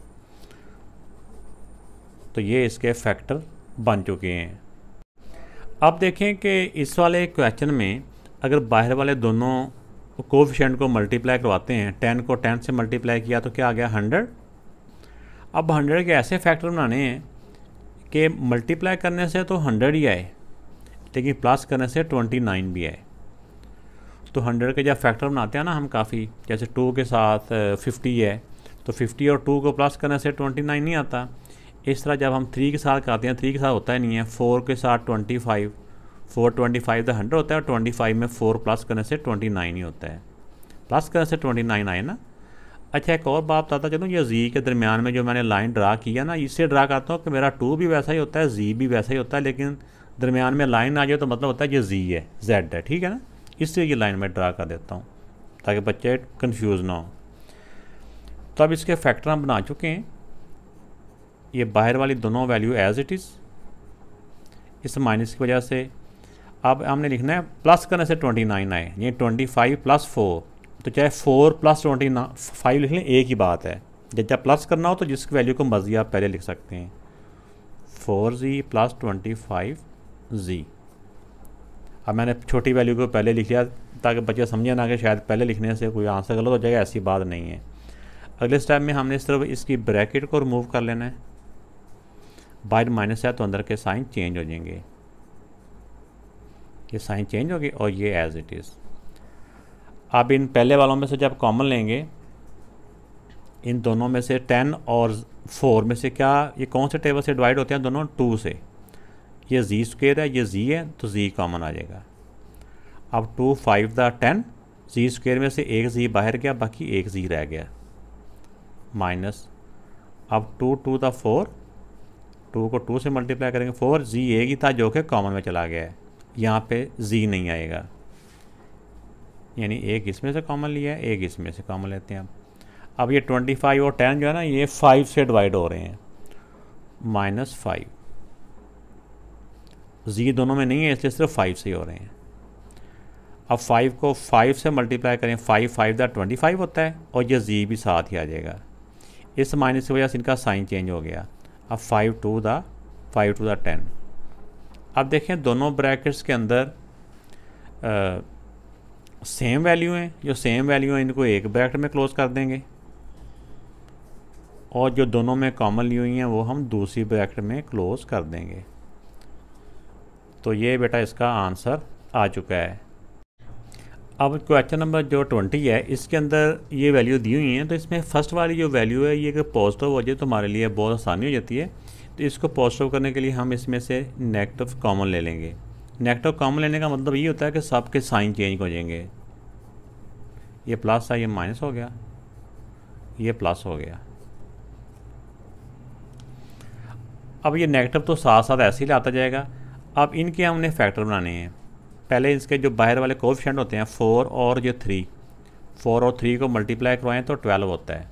तो ये इसके फैक्टर बन चुके हैं अब देखें कि इस वाले क्वेश्चन में अगर बाहर वाले दोनों कोविशेंट को मल्टीप्लाई करवाते हैं टेन को टेन से मल्टीप्लाई किया तो क्या आ गया हंड्रेड अब हंड्रेड के ऐसे फैक्टर बनाने हैं कि मल्टीप्लाई करने से तो हंड्रेड ही आए लेकिन प्लस करने से ट्वेंटी नाइन भी आए तो हंड्रेड के जब फैक्टर बनाते हैं ना हम काफ़ी जैसे टू के साथ फिफ्टी है तो फिफ्टी और टू को प्लस करने से ट्वेंटी नाइन नहीं आता इस तरह जब हम थ्री के साथ करते हैं थ्री के साथ होता ही नहीं है फोर के साथ twenty five four twenty five द हंड्रेड होता है और ट्वेंटी फाइव में फोर प्लस करने से ट्वेंटी नाइन ही होता है प्लस करने से ट्वेंटी नाइन आए ना अच्छा एक और बात बताता चलूँ ये जी के दरमियान में जो मैंने लाइन ड्रा किया ना इससे ड्रा करता हूँ कि मेरा टू भी वैसा ही होता है जी भी वैसा ही होता है लेकिन दरमियान में लाइन आ जाए तो मतलब होता है ये जी है जेड है ठीक है ना इससे ये लाइन में ड्रा कर देता हूँ ताकि बच्चे कन्फ्यूज़ ना हो तो अब इसके फैक्टर हम बना चुके हैं ये बाहर वाली दोनों वैल्यू एज इट इज़ इस माइनस की वजह से अब हमने लिखना है प्लस करने से ट्वेंटी नाइन आए ये ट्वेंटी फाइव प्लस फोर तो चाहे फोर प्लस ट्वेंटी फाइव लिख लें एक ही बात है जब जब प्लस करना हो तो जिस वैल्यू को मर्जी आप पहले लिख सकते हैं four G plus twenty five G अब मैंने छोटी वैल्यू को पहले लिख लिया ताकि बच्चे समझे ना कि शायद पहले लिखने से कोई आंसर गलत हो जाएगा ऐसी बात नहीं है अगले स्टेप में हमने इस तरफ इसकी ब्रैकेट को रिमूव कर लेना है बाइट माइनस है तो अंदर के साइन चेंज हो जाएंगे ये साइन चेंज होगी और ये एज इट इज़ आप इन पहले वालों में से जब कॉमन लेंगे इन दोनों में से टेन और फोर में से क्या ये कौन से टेबल से डिवाइड होते हैं दोनों टू से ये जी स्क्वेयर है ये जी है तो जी कॉमन आ जाएगा अब टू फाइव द टेन जी स्क्वेयर में से एक जी बाहर गया बाकी एक जी रह गया माइनस अब two two the four two को टू से मल्टीप्लाई करेंगे फोर जी एक ही था जो कि कॉमन में चला गया है यहाँ पे जी नहीं आएगा यानी एक इसमें से कॉमन लिया है एक इसमें से कॉमन लेते हैं आप अब ये ट्वेंटी फाइव और टेन जो है ना ये फाइव से डिवाइड हो रहे हैं माइनस फाइव जी दोनों में नहीं है इसलिए सिर्फ फाइव से ही हो रहे हैं अब फाइव को फाइव से मल्टीप्लाई करें फाइव फाइव दा ट्वेंटी फाइव होता है और ये जी भी साथ ही आ जाएगा इस माइनस की वजह से इनका साइन चेंज हो गया अब फाइव टू दा फाइव टू दा टेन अब देखें दोनों ब्रैकेट्स के अंदर सेम वैल्यू हैं जो सेम वैल्यू हैं इनको एक ब्रैकेट में क्लोज़ कर देंगे और जो दोनों में कॉमन ली हुई हैं वो हम दूसरी ब्रैकेट में क्लोज़ कर देंगे तो ये बेटा इसका आंसर आ चुका है अब क्वेश्चन नंबर जो ट्वेंटी है इसके अंदर ये वैल्यू दी हुई हैं तो इसमें फर्स्ट वाली जो वैल्यू है ये अगर पॉजिटिव हो जाए तो हमारे लिए बहुत आसानी हो जाती है तो इसको पॉजिटिव करने के लिए हम इसमें से नेगेटिव कॉमन ले लेंगे नेगेटिव कॉमन लेने का मतलब ये होता है कि सब के साइन चेंज हो जाएंगे ये प्लस था ये माइनस हो गया ये प्लस हो गया अब ये नेगेटिव तो साथ साथ ऐसे ही लाता जाएगा अब इनके हमने फैक्टर बनाने हैं पहले इसके जो बाहर वाले कोफिशेंट होते हैं फोर और जो थ्री फोर और थ्री को मल्टीप्लाई करवाएं तो ट्वेल्व होता है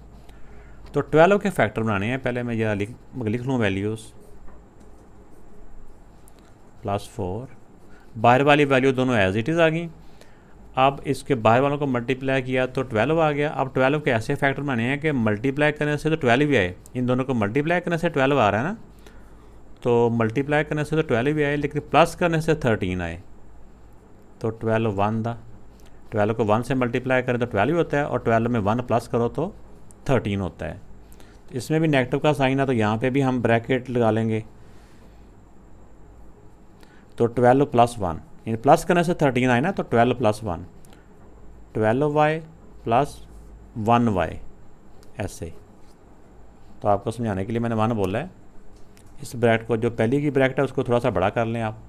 तो ट्वेल्व के फैक्टर बनाने हैं पहले मैं यह लिख लिख लूँ वैल्यूज़ प्लस फोर बाहर वाली वैल्यू दोनों एज इट इज़ आ गई अब इसके बाहर वालों को मल्टीप्लाई किया तो ट्वेल्व आ गया अब ट्वेल्व के ऐसे फैक्टर बनाने हैं कि मल्टीप्लाई करने से तो ट्वेल्व ही आए इन दोनों को मल्टीप्लाई करने से ट्वेल्व आ रहा है ना तो मल्टीप्लाई करने से तो ट्वेल्व ही आए लेकिन प्लस करने से थर्टीन आए तो ट्वेल्व वन था ट्वेल्व को वन से मल्टीप्लाई करें तो ट्वेल्व ही होता है और ट्वेल्व में वन प्लस करो तो थर्टीन होता है इसमें भी नेगेटिव का साइन है तो यहाँ पे भी हम ब्रैकेट लगा लेंगे तो ट्वेल्व प्लस वन इन प्लस करने से थर्टीन आए ना तो twelve plus one twelve Y plus one Y ऐसे तो आपको समझाने के लिए मैंने वन बोला है इस ब्रैकेट को जो पहली की ब्रैकेट है उसको थोड़ा सा बड़ा कर लें आप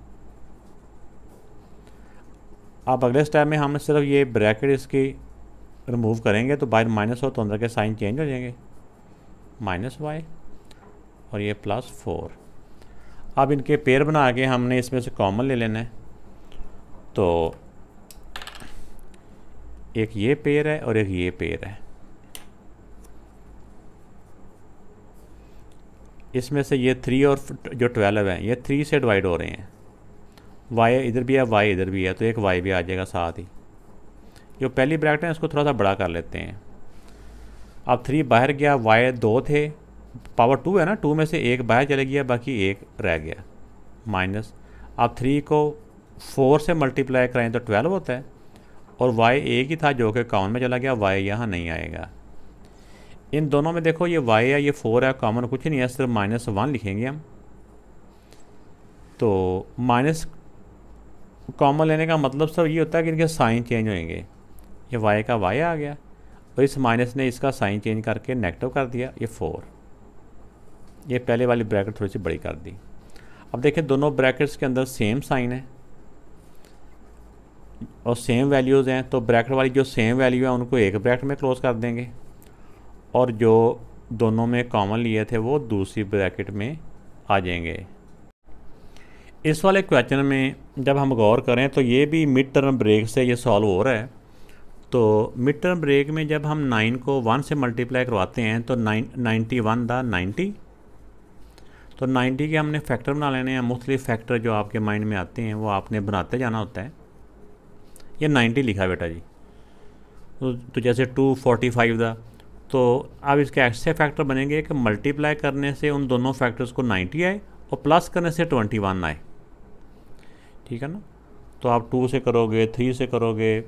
अब अगले स्टेप में हम सिर्फ ये ब्रैकेट इसकी रिमूव करेंगे तो बाहर माइनस हो तो अंदर के साइन चेंज हो जाएंगे माइनस वाई और ये प्लस फोर अब इनके पेयर बना के हमने इसमें से कॉमन ले लेना है तो एक ये पेयर है और एक ये पेयर है इसमें से ये थ्री और जो ट्वेल्व है ये थ्री से डिवाइड हो रहे हैं वाई इधर भी है वाई इधर भी है तो एक वाई भी आ जाएगा साथ ही जो पहली ब्रैकेट है उसको थोड़ा सा बड़ा कर लेते हैं अब थ्री बाहर गया वाई दो थे पावर टू है ना टू में से एक बाहर चले गया बाकी एक रह गया माइनस अब थ्री को फोर से मल्टीप्लाई कराएं तो ट्वेल्व होता है और वाई एक ही था जो कि कॉमन में चला गया वाई यहाँ नहीं आएगा इन दोनों में देखो ये वाई है ये फोर है कॉमन कुछ नहीं है सिर्फ माइनस वन लिखेंगे हम तो माइनस कॉमन लेने का मतलब सर ये होता है कि इनके साइन चेंज होंगे ये वाई का वाई आ गया और तो इस माइनस ने इसका साइन चेंज करके नेगेटिव कर दिया ये फोर ये पहले वाली ब्रैकेट थोड़ी सी बड़ी कर दी अब देखिए दोनों ब्रैकेट्स के अंदर सेम साइन है और सेम वैल्यूज़ हैं तो ब्रैकेट वाली जो सेम वैल्यू है उनको एक ब्रैकेट में क्लोज़ कर देंगे और जो दोनों में कॉमन लिए थे वो दूसरी ब्रैकेट में आ जाएंगे इस वाले क्वेश्चन में जब हम गौर करें तो ये भी मिड टर्म ब्रेक से ये सॉल्व हो रहा है तो मिड टर्म ब्रेक में जब हम नाइन को वन से मल्टीप्लाई करवाते हैं तो नाइन नाइन्टी वन दा नाइन्टी तो नाइन्टी के हमने फैक्टर बना लेने हैं मुख्तलि फैक्टर जो आपके माइंड में आते हैं वो आपने बनाते जाना होता है ये नाइन्टी लिखा बेटा जी तो, तो जैसे टू फोर्टी फाइव दा तो अब इसके ऐसे फैक्टर बनेंगे कि मल्टीप्लाई करने से उन दोनों फैक्टर्स को नाइन्टी आए और प्लस करने से ट्वेंटी वन आए ठीक है ना तो आप टू से करोगे थ्री से करोगे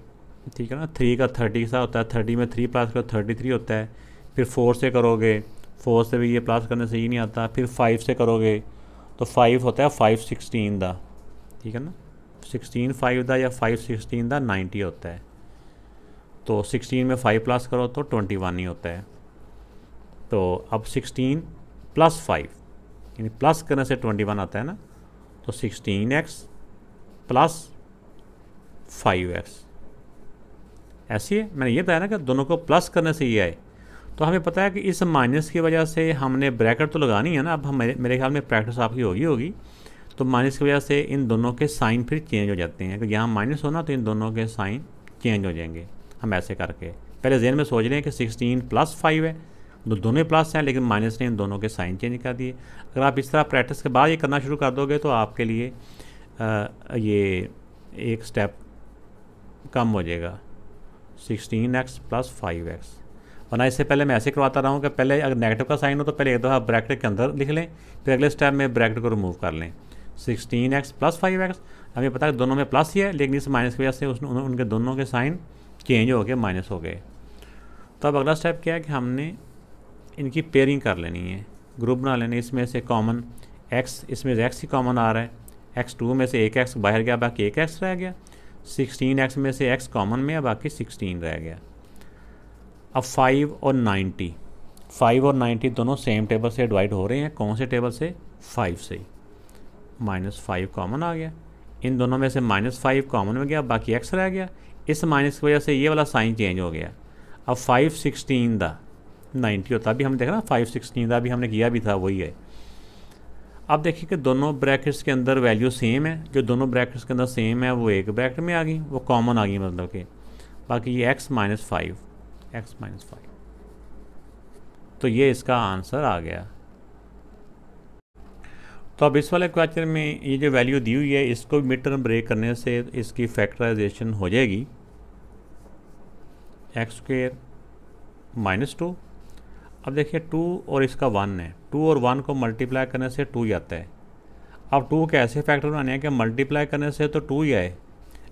ठीक है ना थ्री का थर्टी के साथ होता है थर्टी में थ्री प्लस करो थर्टी थ्री होता है फिर फोर से करोगे फोर से भी ये प्लस करने से ही नहीं आता फिर फाइव से करोगे तो फाइव होता है फाइव सिक्सटीन दा ठीक है ना सिक्सटीन फाइव दा या फाइव सिक्सटीन का नाइन्टी होता है तो सिक्सटीन में फाइव प्लस करो तो ट्वेंटी वन ही होता है तो अब सिक्सटीन प्लस फाइव यानी प्लस करने से ट्वेंटी वन आता है ना तो sixteen X plus five X ऐसी है मैंने ये बताया ना कि दोनों को प्लस करने से ये आए तो हमें पता है कि इस माइनस की वजह से हमने ब्रैकेट तो लगानी है ना अब हम मेरे ख्याल में प्रैक्टिस आपकी होगी होगी तो माइनस की वजह से इन दोनों के साइन फिर चेंज हो जाते हैं अगर यहाँ माइनस होना तो इन दोनों के साइन चेंज हो जाएंगे हम ऐसे करके पहले जेन में सोच रहे हैं कि सिक्सटीन प्लस फाइव है तो दोनों ही प्लस हैं लेकिन माइनस ने इन दोनों के साइन चेंज कर दिए अगर आप इस तरह प्रैक्टिस के बाद ये करना शुरू कर दोगे तो आपके लिए आ, ये एक स्टेप कम हो जाएगा sixteen X plus five X वरना इससे पहले मैं ऐसे करवाता रहा हूँ कि पहले अगर नेगेटिव का साइन हो तो पहले एक दफ़ा ब्रैकेट के अंदर लिख लें फिर अगले स्टेप में ब्रैकेट को रिमूव कर लें sixteen X plus five X हमें पता है दोनों में प्लस ही है लेकिन इस माइनस की वजह से उसने उनके दोनों के साइन चेंज हो गए माइनस हो गए तो अब अगला स्टेप क्या है कि हमने इनकी पेयरिंग कर लेनी है ग्रुप बना लेने इसमें से कॉमन एक्स इसमें से एक्स ही कॉमन आ रहा है एक्स टू में से एक एक्स बाहर गया बाकी एक एक्स रह गया सिक्सटीन एक्स में से एक्स कॉमन में है बाकी सिक्सटीन रह गया अब फाइव और नाइन्टी फाइव और नाइन्टी दोनों सेम टेबल से डिवाइड हो रहे हैं कौन से टेबल से फाइव से माइनस फाइव कॉमन आ गया इन दोनों में से माइनस फाइव कॉमन में गया बाकी एक्स रह गया इस माइनस की वजह से ये वाला साइन चेंज हो गया अब फाइव सिक्सटीन दा नाइन्टी होता अभी हमने देखा ना फाइव सिक्सटीन दा अभी हमने किया भी था वही है अब देखिए कि दोनों ब्रैकेट्स के अंदर वैल्यू सेम है जो दोनों ब्रैकेट्स के अंदर सेम है वो एक ब्रैकेट में आ गई वो कॉमन आ गई मतलब कि बाकी ये X minus five X minus five तो ये इसका आंसर आ गया तो अब इस वाले क्वेश्चन में ये जो वैल्यू दी हुई है इसको मिड टर्म ब्रेक करने से इसकी फैक्टराइजेशन हो जाएगी एक्स स्क्र माइनस टू अब देखिए टू और इसका वन है टू और वन को मल्टीप्लाई करने से टू ही आता है अब टू के ऐसे फैक्टर बनाने हैं कि मल्टीप्लाई करने से तो टू ही आए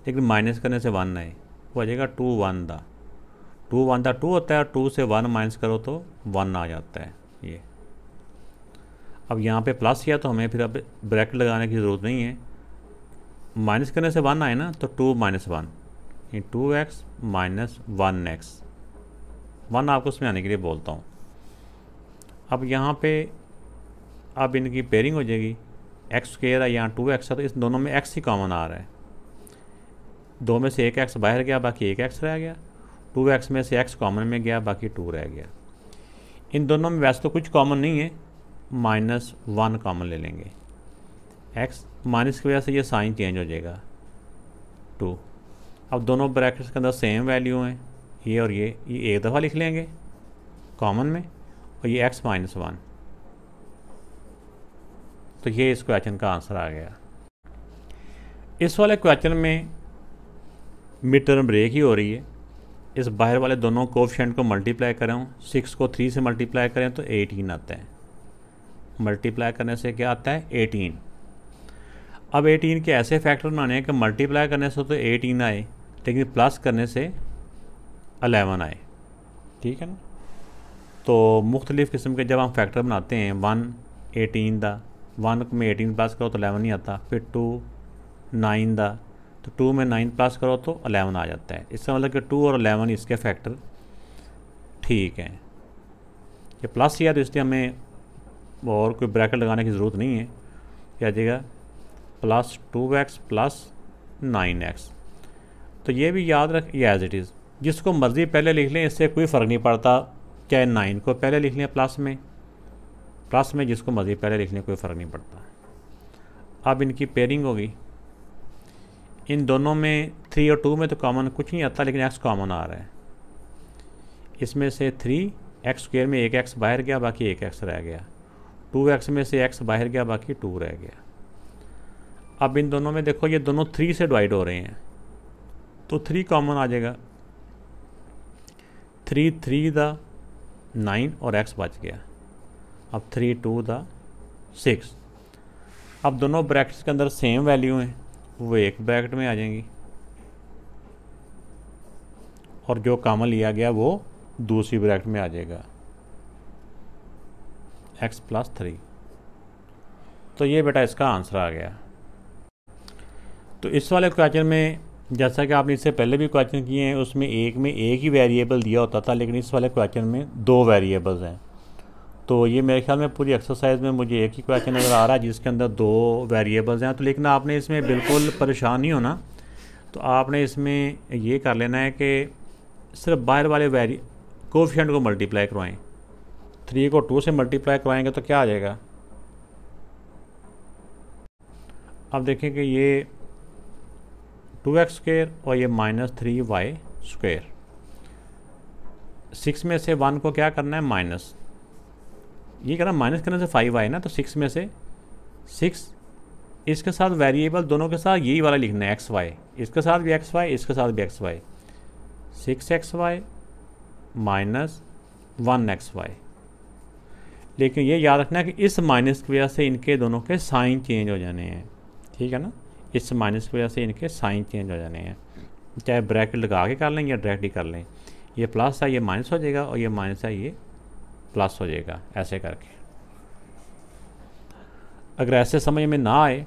लेकिन माइनस करने से वन आए वो आ जाएगा टू वन दा टू वन था टू होता है टू से वन माइनस करो तो वन आ जाता है ये अब यहाँ पे प्लस किया तो हमें फिर अब ब्रैकेट लगाने की ज़रूरत नहीं है माइनस करने से वन आए ना तो two minus one two X minus one X one आपको समझाने के लिए बोलता हूँ अब यहाँ पे अब इनकी पेयरिंग हो जाएगी एक्स स्केयर है यहाँ टू एक्स है तो इस दोनों में एक्स ही कॉमन आ रहा है दो में से एक एक्स बाहर गया बाकी एक एक्स रह गया टू एक्स में से एक्स कॉमन में गया बाकी टू रह गया इन दोनों में वैसे तो कुछ कॉमन नहीं है माइनस वन कॉमन ले लेंगे एक्स माइनस की वजह से ये साइन चेंज हो जाएगा टू अब दोनों ब्रैकेट्स के अंदर सेम वैल्यू हैं ये और ये ये एक दफ़ा लिख लेंगे कॉमन में और ये एक्स माइनस वन तो ये इस क्वेश्चन का आंसर आ गया इस वाले क्वेश्चन में मिड टर्म ब्रेक ही हो रही है इस बाहर वाले दोनों कोफिशेंट को मल्टीप्लाई करें सिक्स को थ्री से मल्टीप्लाई करें तो एटीन आता है मल्टीप्लाई करने से क्या आता है एटीन अब एटीन के ऐसे फैक्टर बनाने हैं कि मल्टीप्लाई करने से तो एटीन आए लेकिन प्लस करने से अलेवन आए ठीक है ना तो मुख्तलिफ़ किस्म के जब हम फैक्टर बनाते हैं वन एटीन द वन में एटीन प्लस करो तो अलेवन ही आता फिर टू नाइन दा तो टू में नाइन प्लस करो तो अलेवन आ जाता है इसका मतलब कि टू और अलेवन इसके फैक्टर ठीक हैं ये प्लस ही है तो इसलिए हमें और कोई ब्रैकेट लगाने की ज़रूरत नहीं है क्या जाएगा plus two X plus nine X तो ये भी याद रख ये एज़ इट इज़ जिसको मर्ज़ी पहले लिख लें इससे कोई फ़र्क नहीं पड़ता क्या नाइन को पहले लिख लें प्लस में प्लस में जिसको मज़ीद पहले लिखने कोई फ़र्क नहीं पड़ता अब इनकी पेयरिंग होगी इन दोनों में थ्री और टू में तो कॉमन कुछ नहीं आता लेकिन एक्स कॉमन आ रहा है इसमें से थ्री एक्स स्क्र में एक एक्स बाहर गया बाकी एक एक्स रह गया टू एक्स में से एक्स बाहर गया बाकी टू रह गया अब इन दोनों में देखो ये दोनों थ्री से डिवाइड हो रहे हैं तो थ्री कॉमन आ जाएगा थ्री थ्री दा नाइन और एक्स बच गया अब थ्री टू द सिक्स अब दोनों ब्रैकेट्स के अंदर सेम वैल्यू हैं वो एक ब्रैकेट में आ जाएंगी और जो काम लिया गया वो दूसरी ब्रैकेट में आ जाएगा एक्स प्लस थ्री तो ये बेटा इसका आंसर आ गया तो इस वाले क्वेश्चन में जैसा कि आपने इससे पहले भी क्वेश्चन किए हैं उसमें एक में एक ही वेरिएबल दिया होता था लेकिन इस वाले क्वेश्चन में दो वेरिएबल्स हैं तो ये मेरे ख्याल में पूरी एक्सरसाइज में मुझे एक ही क्वेश्चन नज़र आ रहा है जिसके अंदर दो वेरिएबल्स हैं तो लेकिन आपने इसमें बिल्कुल परेशान नहीं होना तो आपने इसमें ये कर लेना है कि सिर्फ बाहर वाले वेरी कोफिशेंट को मल्टीप्लाई करवाएं थ्री को टू से मल्टीप्लाई करवाएंगे तो क्या आ जाएगा अब देखें कि ये टू एक्स स्क्र और ये minus three Y square six में से वन को क्या करना है माइनस ये करना माइनस करने से फाइव आए ना तो सिक्स में से सिक्स इसके साथ वेरिएबल दोनों के साथ यही वाला लिखना है एक्स वाई इसके साथ भी एक्स वाई इसके साथ भी X Y six X Y minus one X Y लेकिन ये याद रखना है कि इस माइनस की वजह से इनके दोनों के साइन चेंज हो जाने हैं ठीक है ना इस माइनस की वजह से इनके साइन चेंज हो जाने हैं चाहे ब्रैकेट लगा के कर लें या डायरेक्ट ही कर लें ये प्लस है ये माइनस हो जाएगा और ये माइनस है ये प्लस हो जाएगा ऐसे करके अगर ऐसे समझ में ना आए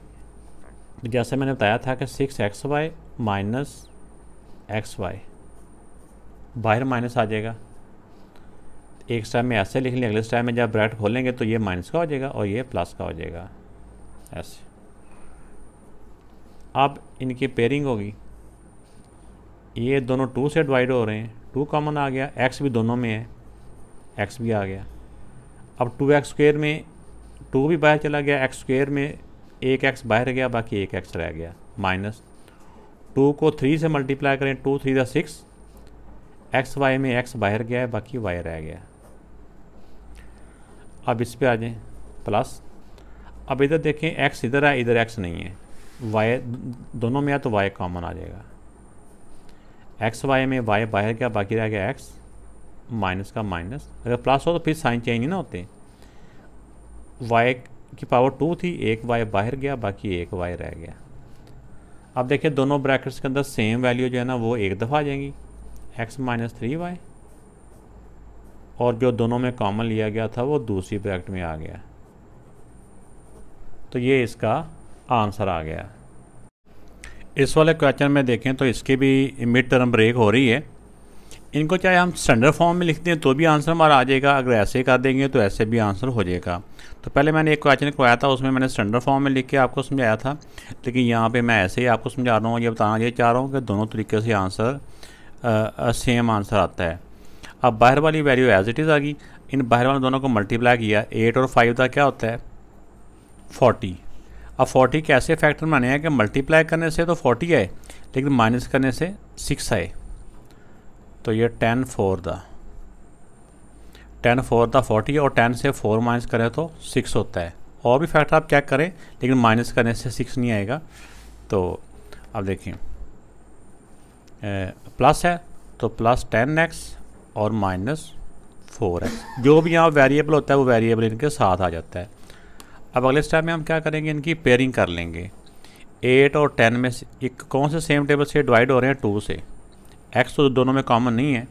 तो जैसे मैंने बताया था कि six X Y minus X Y बाहर माइनस आ जाएगा एक स्टाइम में ऐसे लिख लें अगले स्टाइम में जब ब्रैकेट खोलेंगे तो ये माइनस का हो जाएगा और ये प्लस का हो जाएगा ऐसे अब इनकी पेयरिंग होगी ये दोनों टू से डिवाइड हो रहे हैं टू कॉमन आ गया एक्स भी दोनों में है एक्स भी आ गया अब टू एक्स स्क्वेयर में टू भी बाहर चला गया एक्स स्क्वेयर में एक एक्स बाहर गया बाकी एक एक्स रह गया माइनस टू को थ्री से मल्टीप्लाई करें टू थ्री ज़ा सिक्स एक्स वाई में एक्स बाहर गया है बाकी वाई रह गया अब इस पर आ जाए प्लस अब इधर देखें एक्स इधर है इधर एक्स नहीं है वाई दोनों में या तो वाई कॉमन आ जाएगा एक्स वाई में वाई बाहर क्या बाकी रह गया एक्स माइनस का माइनस अगर प्लस हो तो फिर साइन चेंज नहीं ना होते वाई की पावर टू थी एक वाई बाहर गया बाकी एक वाई रह गया अब देखिए दोनों ब्रैकेट्स के अंदर सेम वैल्यू जो है ना वो एक दफ़ा आ जाएंगी एक्स माइनस थ्री वाई और जो दोनों में कॉमन लिया गया था वो दूसरी ब्रैकेट में आ गया तो ये इसका आंसर आ गया इस वाले क्वेश्चन में देखें तो इसकी भी मिड टर्म ब्रेक हो रही है इनको चाहे हम स्टैंडर्ड फॉर्म में लिख दें तो भी आंसर हमारा आ जाएगा अगर ऐसे कर देंगे तो ऐसे भी आंसर हो जाएगा तो पहले मैंने एक क्वेश्चन करवाया था उसमें मैंने स्टैंडर्ड फॉर्म में लिख के आपको समझाया था लेकिन यहाँ पे मैं ऐसे ही आपको समझा रहा हूँ ये बताना ये चाह रहा हूँ कि दोनों तरीके से आंसर आ, सेम आंसर आता है अब बाहर वाली वैल्यू एज इट इज़ आ गई इन बाहर वाले दोनों को मल्टीप्लाई किया एट और फाइव का क्या होता है फोर्टी अब फोर्टी के ऐसे फैक्टर माने हैं कि मल्टीप्लाई करने से तो फोर्टी आए लेकिन माइनस करने से सिक्स आए तो ये टेन फोर द टेन फोर द है और टेन से फोर माइनस करें तो सिक्स होता है और भी फैक्टर आप चेक करें लेकिन माइनस करने से सिक्स नहीं आएगा तो अब देखिए प्लस है तो प्लस टेन एक्स और माइनस फोर एक्स जो भी यहाँ वेरिएबल होता है वो वेरिएबल इनके साथ आ जाता है अब अगले स्टेप में हम क्या करेंगे इनकी पेयरिंग कर लेंगे एट और टेन में एक कौन से सेम टेबल से डिवाइड हो रहे हैं टू से एक्स तो दोनों में कॉमन नहीं है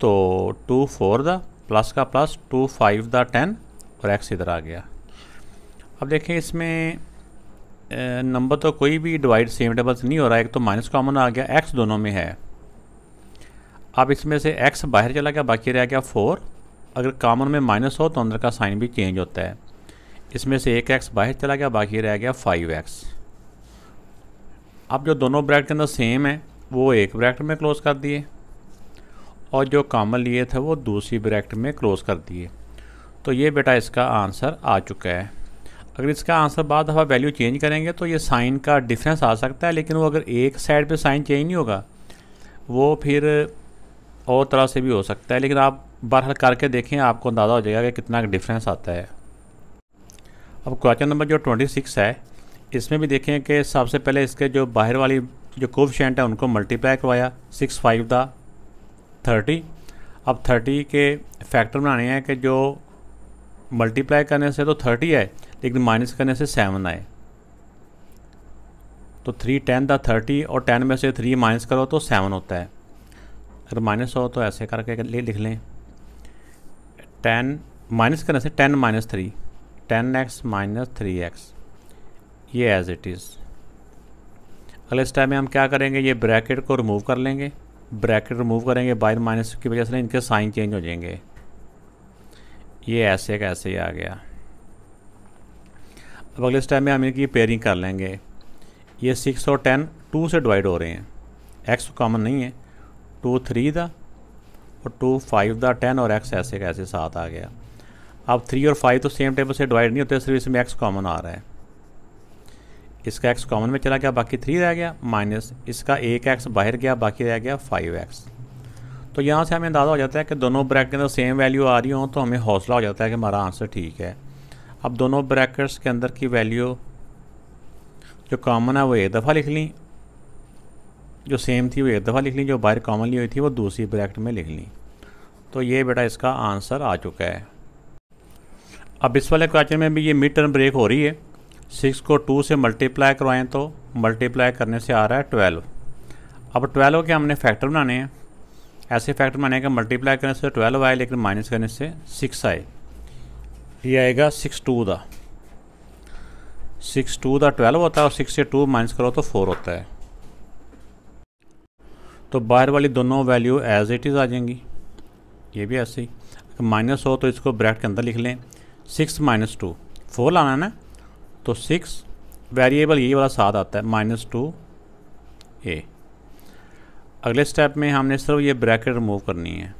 तो टू फोर द प्लस का प्लस टू फाइव द टेन और एक्स इधर आ गया अब देखें इसमें नंबर तो कोई भी डिवाइड सेम टेबल से नहीं हो रहा है एक तो माइनस कॉमन आ गया एक्स दोनों में है अब इसमें से एक्स बाहर चला गया बाकी रह गया फोर अगर कॉमन में माइनस हो तो अंदर का साइन भी चेंज होता है इसमें से एक एक्स बाहर चला गया बाकी रह गया फाइव एक्स अब जो दोनों ब्रैकेट के अंदर सेम है वो एक ब्रैकेट में क्लोज़ कर दिए और जो कामन लिए थे वो दूसरी ब्रैकेट में क्लोज़ कर दिए तो ये बेटा इसका आंसर आ चुका है अगर इसका आंसर बाद दफ़ा वैल्यू चेंज करेंगे तो ये साइन का डिफरेंस आ सकता है लेकिन वो अगर एक साइड पे साइन चेंज नहीं होगा वो फिर और तरह से भी हो सकता है लेकिन आप बाहर करके देखें आपको अंदाज़ा हो जाएगा कि कितना डिफरेंस आता है अब क्वेश्चन नंबर जो ट्वेंटी सिक्स है इसमें भी देखें कि सबसे पहले इसके जो बाहर वाली जो कोफिशेंट है उनको मल्टीप्लाई करवाया सिक्स फाइव दा थर्टी अब थर्टी के फैक्टर बनाने हैं कि जो मल्टीप्लाई करने से तो थर्टी आए लेकिन माइनस करने से सेवन आए तो थ्री टेन था थर्टी और टेन में से थ्री माइनस करो तो सेवन होता है अगर माइनस हो तो ऐसे करके लिख लें टेन माइनस करने से ten minus three ten X minus three X ये एज इट इज़ अगले स्टेप में हम क्या करेंगे ये ब्रैकेट को रिमूव कर लेंगे ब्रैकेट रिमूव करेंगे बाहर माइनस की वजह से इनके साइन चेंज हो जाएंगे ये ऐसे का ऐसे ही आ गया अब अगले स्टेप में हम इनकी पेयरिंग कर लेंगे ये सिक्स और टेन टू से डिवाइड हो रहे हैं एक्स कॉमन तो नहीं है टू थ्री दा और टू फाइव दा टेन और एक्स ऐसे का ऐसे साथ आ गया अब थ्री और फाइव तो सेम टेबल से डिवाइड नहीं होते सिर्फ इसमें एक्स कॉमन आ रहा है इसका एक्स कॉमन में चला गया बाकी थ्री रह गया माइनस इसका एक एक्स बाहर गया बाकी रह गया फाइव एक्स तो यहाँ से हमें अंदाज़ा हो जाता है कि दोनों ब्रैकेट के अंदर सेम वैल्यू आ रही हो तो हमें हौसला हो जाता है कि हमारा आंसर ठीक है अब दोनों ब्रैकेट्स के अंदर की वैल्यू जो कॉमन है वो एक दफ़ा लिख ली जो सेम थी वो एक दफ़ा लिख ली जो बाहर कॉमनली हुई थी वो दूसरी ब्रैकेट में लिख ली तो ये बेटा इसका आंसर आ चुका है अब इस वाले क्वेश्चन में भी ये मिड टर्म ब्रेक हो रही है सिक्स को टू से मल्टीप्लाई करवाएं तो मल्टीप्लाई करने से आ रहा है ट्वेल्व अब ट्वेल्व के हमने फैक्टर बनाने हैं ऐसे फैक्टर बनाने का मल्टीप्लाई करने से ट्वेल्व आए लेकिन माइनस करने से सिक्स आए ये आएगा सिक्स टू द सिक्स टू द ट्वेल्व होता है और सिक्स से टू माइनस करो तो फोर होता है तो बाहर वाली दोनों वैल्यू एज इट इज़ आ जाएंगी ये भी ऐसे ही माइनस हो तो इसको ब्रैकेट के अंदर लिख लें सिक्स माइनस टू फोर लाना है ना तो सिक्स वेरिएबल ये वाला साथ आता है माइनस टू ए अगले स्टेप में हमने सिर्फ ये ब्रैकेट रिमूव करनी है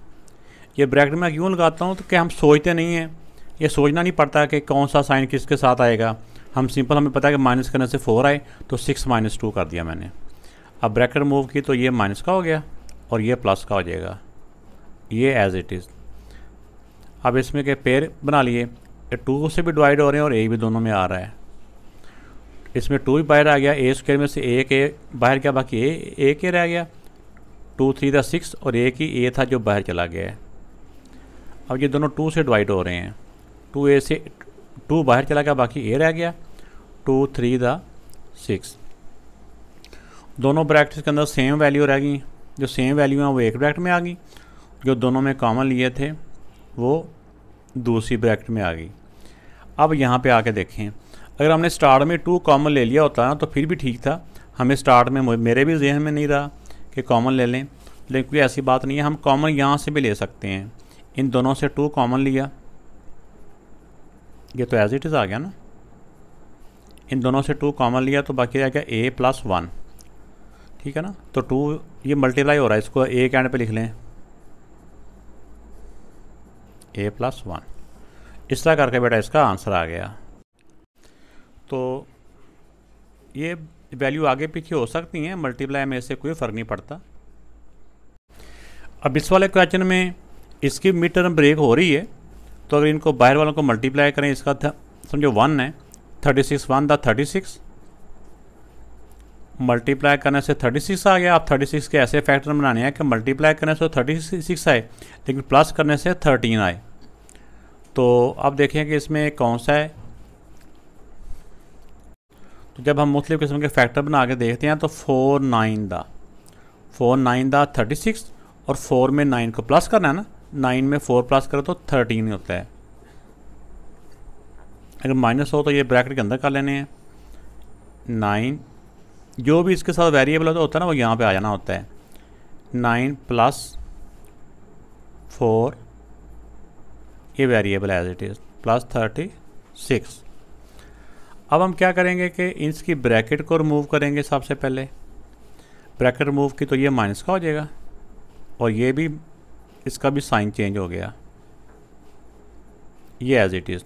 ये ब्रैकेट मैं क्यों लगाता हूँ तो क्या हम सोचते नहीं हैं ये सोचना नहीं पड़ता कि कौन सा साइन किसके साथ आएगा हम सिंपल हमें पता है कि माइनस करने से फोर आए तो सिक्स माइनस टू कर दिया मैंने अब ब्रैकेट रिमूव की तो ये माइनस का हो गया और ये प्लस का हो जाएगा ये एज इट इज़ अब इसमें के पेड़ बना लिए टू से भी डिवाइड हो रहे हैं और ए भी दोनों में आ रहा है इसमें टू भी बाहर आ गया ए स्क्र में से ए के बाहर क्या बाकी ए ए के रह गया टू थ्री था सिक्स और ए की ए था जो बाहर चला गया है अब ये दोनों टू से डिवाइड हो रहे हैं टू ए से टू बाहर चला गया बाकी ए रह गया टू थ्री था सिक्स दोनों ब्रैकेट्स के अंदर सेम वैल्यू रह गई जो सेम वैल्यू हैं वो एक ब्रैकेट में आ गई जो दोनों में कॉमन लिए थे वो दूसरी ब्रैकेट में आ गई अब यहाँ पे आके देखें अगर हमने स्टार्ट में टू कॉमन ले लिया होता ना तो फिर भी ठीक था हमें स्टार्ट में मेरे भी जहन में नहीं रहा कि कॉमन ले लें लेकिन कोई ऐसी बात नहीं है हम कॉमन यहाँ से भी ले सकते हैं इन दोनों से टू कॉमन लिया ये तो एज इट इज़ आ गया ना इन दोनों से टू कॉमन लिया तो बाकी आ गया ए प्लस वन ठीक है ना तो टू ये मल्टीप्लाई हो रहा है इसको एक एंड पे लिख लें ए प्लस वन इस तरह करके बेटा इसका आंसर आ गया तो ये वैल्यू आगे पीछे हो सकती हैं मल्टीप्लाई में इससे कोई फ़र्क नहीं पड़ता अब इस वाले क्वेश्चन में इसकी मिड टर्म ब्रेक हो रही है तो अगर इनको बाहर वालों को मल्टीप्लाई करें इसका समझो वन है थर्टी सिक्स वन था थर्टी सिक्स मल्टीप्लाई करने से थर्टी सिक्स आ गया आप थर्टी सिक्स के ऐसे फैक्टर बनाने हैं कि मल्टीप्लाई करने से थर्टी सिक्स आए लेकिन प्लस करने से थर्टीन आए तो अब देखें कि इसमें कौन सा है तो जब हम मुख्तु किस्म के फैक्टर बना के देखते हैं तो फोर नाइन दा फोर नाइन दा थर्टी सिक्स और फोर में नाइन को प्लस करना है ना नाइन में फोर प्लस करो तो थर्टीन होता है अगर माइनस हो तो ये ब्रैकेट के अंदर कर लेने हैं नाइन जो भी इसके साथ वेरिएबल होता होता है ना वो यहाँ पे आ जाना होता है नाइन प्लस फोर ये variable as it is plus thirty six अब हम क्या करेंगे कि इसकी ब्रैकेट को रिमूव करेंगे सबसे पहले ब्रैकेट रिमूव की तो ये माइनस का हो जाएगा और ये भी इसका भी साइन चेंज हो गया ये एज इट इज़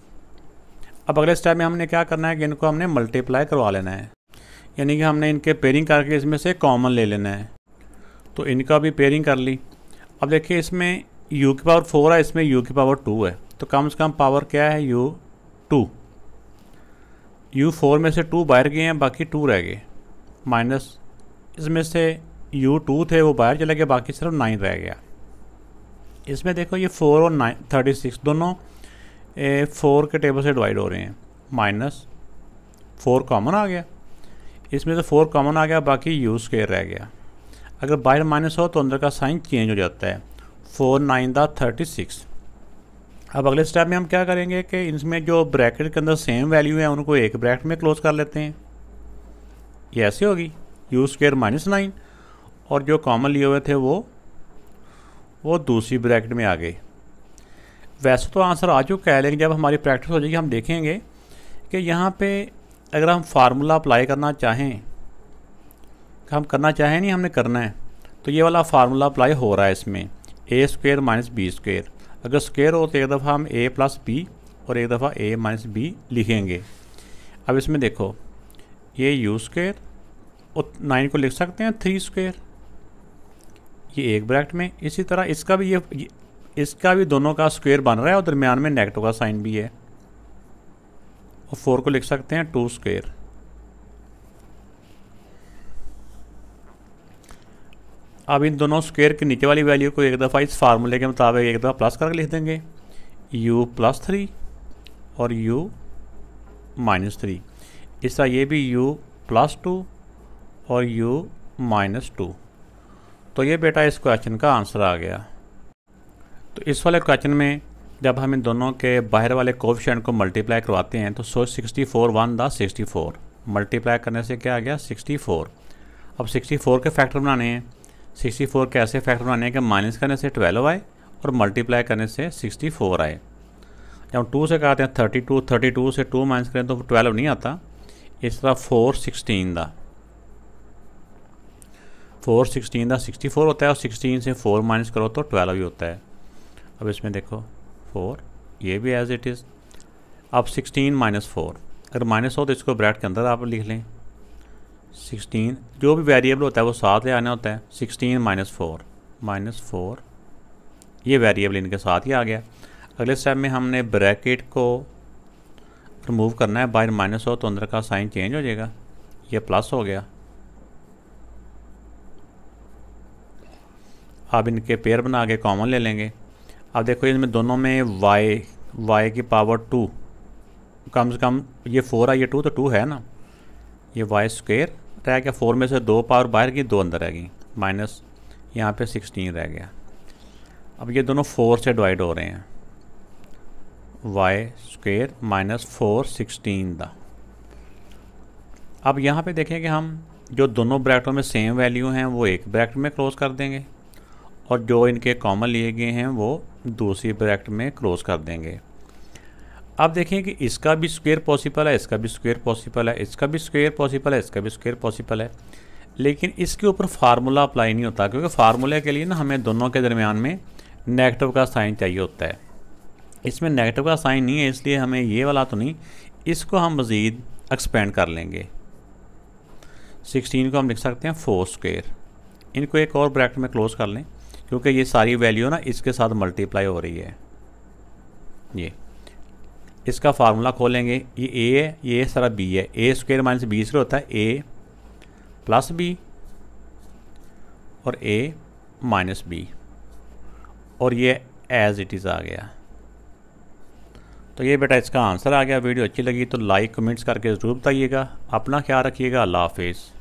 अब अगले स्टेप में हमने क्या करना है कि इनको हमने मल्टीप्लाई करवा लेना है यानी कि हमने इनके पेयरिंग करके इसमें से कॉमन ले लेना है तो इनका भी पेयरिंग कर ली अब देखिए इसमें यू की पावर फोर है इसमें यू की पावर टू है तो कम से कम पावर क्या है यू टू यू फोर में से टू बाहर गए हैं बाकी टू रह गए माइनस इसमें से यू टू थे वो बाहर चले गए बाकी सिर्फ नाइन रह गया इसमें देखो ये फोर और नाइन थर्टी सिक्स दोनों फोर के टेबल से डिवाइड हो रहे हैं माइनस फोर कॉमन आ गया इसमें से फोर कॉमन आ गया बाकी यू स्केयर रह गया अगर बाहर माइनस हो तो अंदर का साइन चेंज हो जाता है फोर नाइन दा थर्टी सिक्स अब अगले स्टेप में हम क्या करेंगे कि इसमें जो ब्रैकेट के अंदर सेम वैल्यू है उनको एक ब्रैकेट में क्लोज कर लेते हैं ये ऐसे होगी यू स्क्र माइनस नाइन और जो कॉमन लिए हुए थे वो वो दूसरी ब्रैकेट में आ गए वैसे तो आंसर आ चुका है लेकिन जब हमारी प्रैक्टिस हो जाएगी हम देखेंगे कि यहाँ पे अगर हम फार्मूला अप्लाई करना चाहें हम करना चाहें नहीं हमने करना है तो ये वाला फार्मूला अप्लाई हो रहा है इसमें A square minus B square अगर स्क्वेयर हो तो एक दफ़ा हम ए प्लस बी और एक दफ़ा ए माइनस बी लिखेंगे अब इसमें देखो ये यू स्क्वेयर और नाइन को लिख सकते हैं थ्री स्क्वेयर ये एक ब्रैकेट में इसी तरह इसका भी ये इसका भी दोनों का स्क्वेयर बन रहा है और दरमियान में नेगेटिव का साइन भी है और फोर को लिख सकते हैं टू स्क्वेयर अब इन दोनों स्क्वेयर के नीचे वाली वैल्यू को एक दफ़ा इस फार्मूले के मुताबिक एक दफ़ा प्लस करके लिख देंगे u प्लस थ्री और u माइनस थ्री इस तरह ये भी u प्लस टू और u माइनस टू तो ये बेटा इस क्वेश्चन का आंसर आ गया तो इस वाले क्वेश्चन में जब हम इन दोनों के बाहर वाले कोफिशेंट को मल्टीप्लाई करवाते हैं तो सो सिक्सटी फोर वन दा सिक्सटी फोर मल्टीप्लाई करने से क्या आ गया सिक्सटी फोर अब सिक्सटी फोर के फैक्टर बनाने हैं सिक्सटी फोर ऐसे फैक्टर बनाने के माइनस करने से ट्वेल्व आए और मल्टीप्लाई करने से सिक्सटी फोर आए जब टू से कहते हैं थर्टी टू थर्टी टू से टू माइनस करें तो ट्वेल्व नहीं आता इस तरह फोर सिक्सटीन दा फोर सिक्सटीन का सिक्सटी फोर होता है और सिक्सटीन से फोर माइनस करो तो ट्वेल्व ही होता है अब इसमें देखो फोर ये भी एज इट इज़ अब सिक्सटीन माइनस फोर अगर माइनस हो तो इसको ब्रैकेट के अंदर आप लिख लें सिक्सटीन जो भी वेरिएबल होता है वो साथ ले आना होता है sixteen minus four minus four ये वेरिएबल इनके साथ ही आ गया अगले स्टेप में हमने ब्रैकेट को रिमूव करना है बाहर माइनस हो तो अंदर का साइन चेंज हो जाएगा ये प्लस हो गया अब इनके पेयर बना के कॉमन ले लेंगे अब देखो इनमें दोनों में वाई वाई की पावर टू कम से कम ये फोर है ये टू तो टू है ना ये वाई स्क्वेयर रह गया फोर में से दो पावर बाहर की दो अंदर रह गई माइनस यहाँ पे सिक्सटीन रह गया अब ये दोनों फोर से डिवाइड हो रहे हैं Y square minus four sixteen द अब यहाँ पे देखें कि हम जो दोनों ब्रैकेटों में सेम वैल्यू हैं वो एक ब्रैकेट में क्रॉस कर देंगे और जो इनके कॉमन लिए गए हैं वो दूसरी ब्रैकेट में क्रॉस कर देंगे आप देखें कि इसका भी स्क्वेयर पॉसिबल है इसका भी स्क्वेयर पॉसिबल है इसका भी स्क्वेयर पॉसिबल है इसका भी स्क्वेयर पॉसिबल है लेकिन इसके ऊपर फार्मूला अप्लाई नहीं होता क्योंकि फार्मूले के लिए ना हमें दोनों के दरमियान में नेगेटिव का साइन चाहिए होता है इसमें नेगेटिव का साइन नहीं है इसलिए हमें ये वाला तो नहीं इसको हम मज़ीद एक्सपेंड कर लेंगे सिक्सटीन को हम लिख सकते हैं फोर स्क्वेयर इनको एक और ब्रैकेट में क्लोज कर लें क्योंकि ये सारी वैल्यू ना इसके साथ मल्टीप्लाई हो रही है ये इसका फार्मूला खोलेंगे ये ए है ये सारा बी है A square minus B square होता है ए प्लस बी और ए माइनस बी और ये एज इट इज़ आ गया तो ये बेटा इसका आंसर आ गया वीडियो अच्छी लगी तो लाइक कमेंट्स करके ज़रूर बताइएगा अपना ख्याल रखिएगा अल्लाह हाफिज़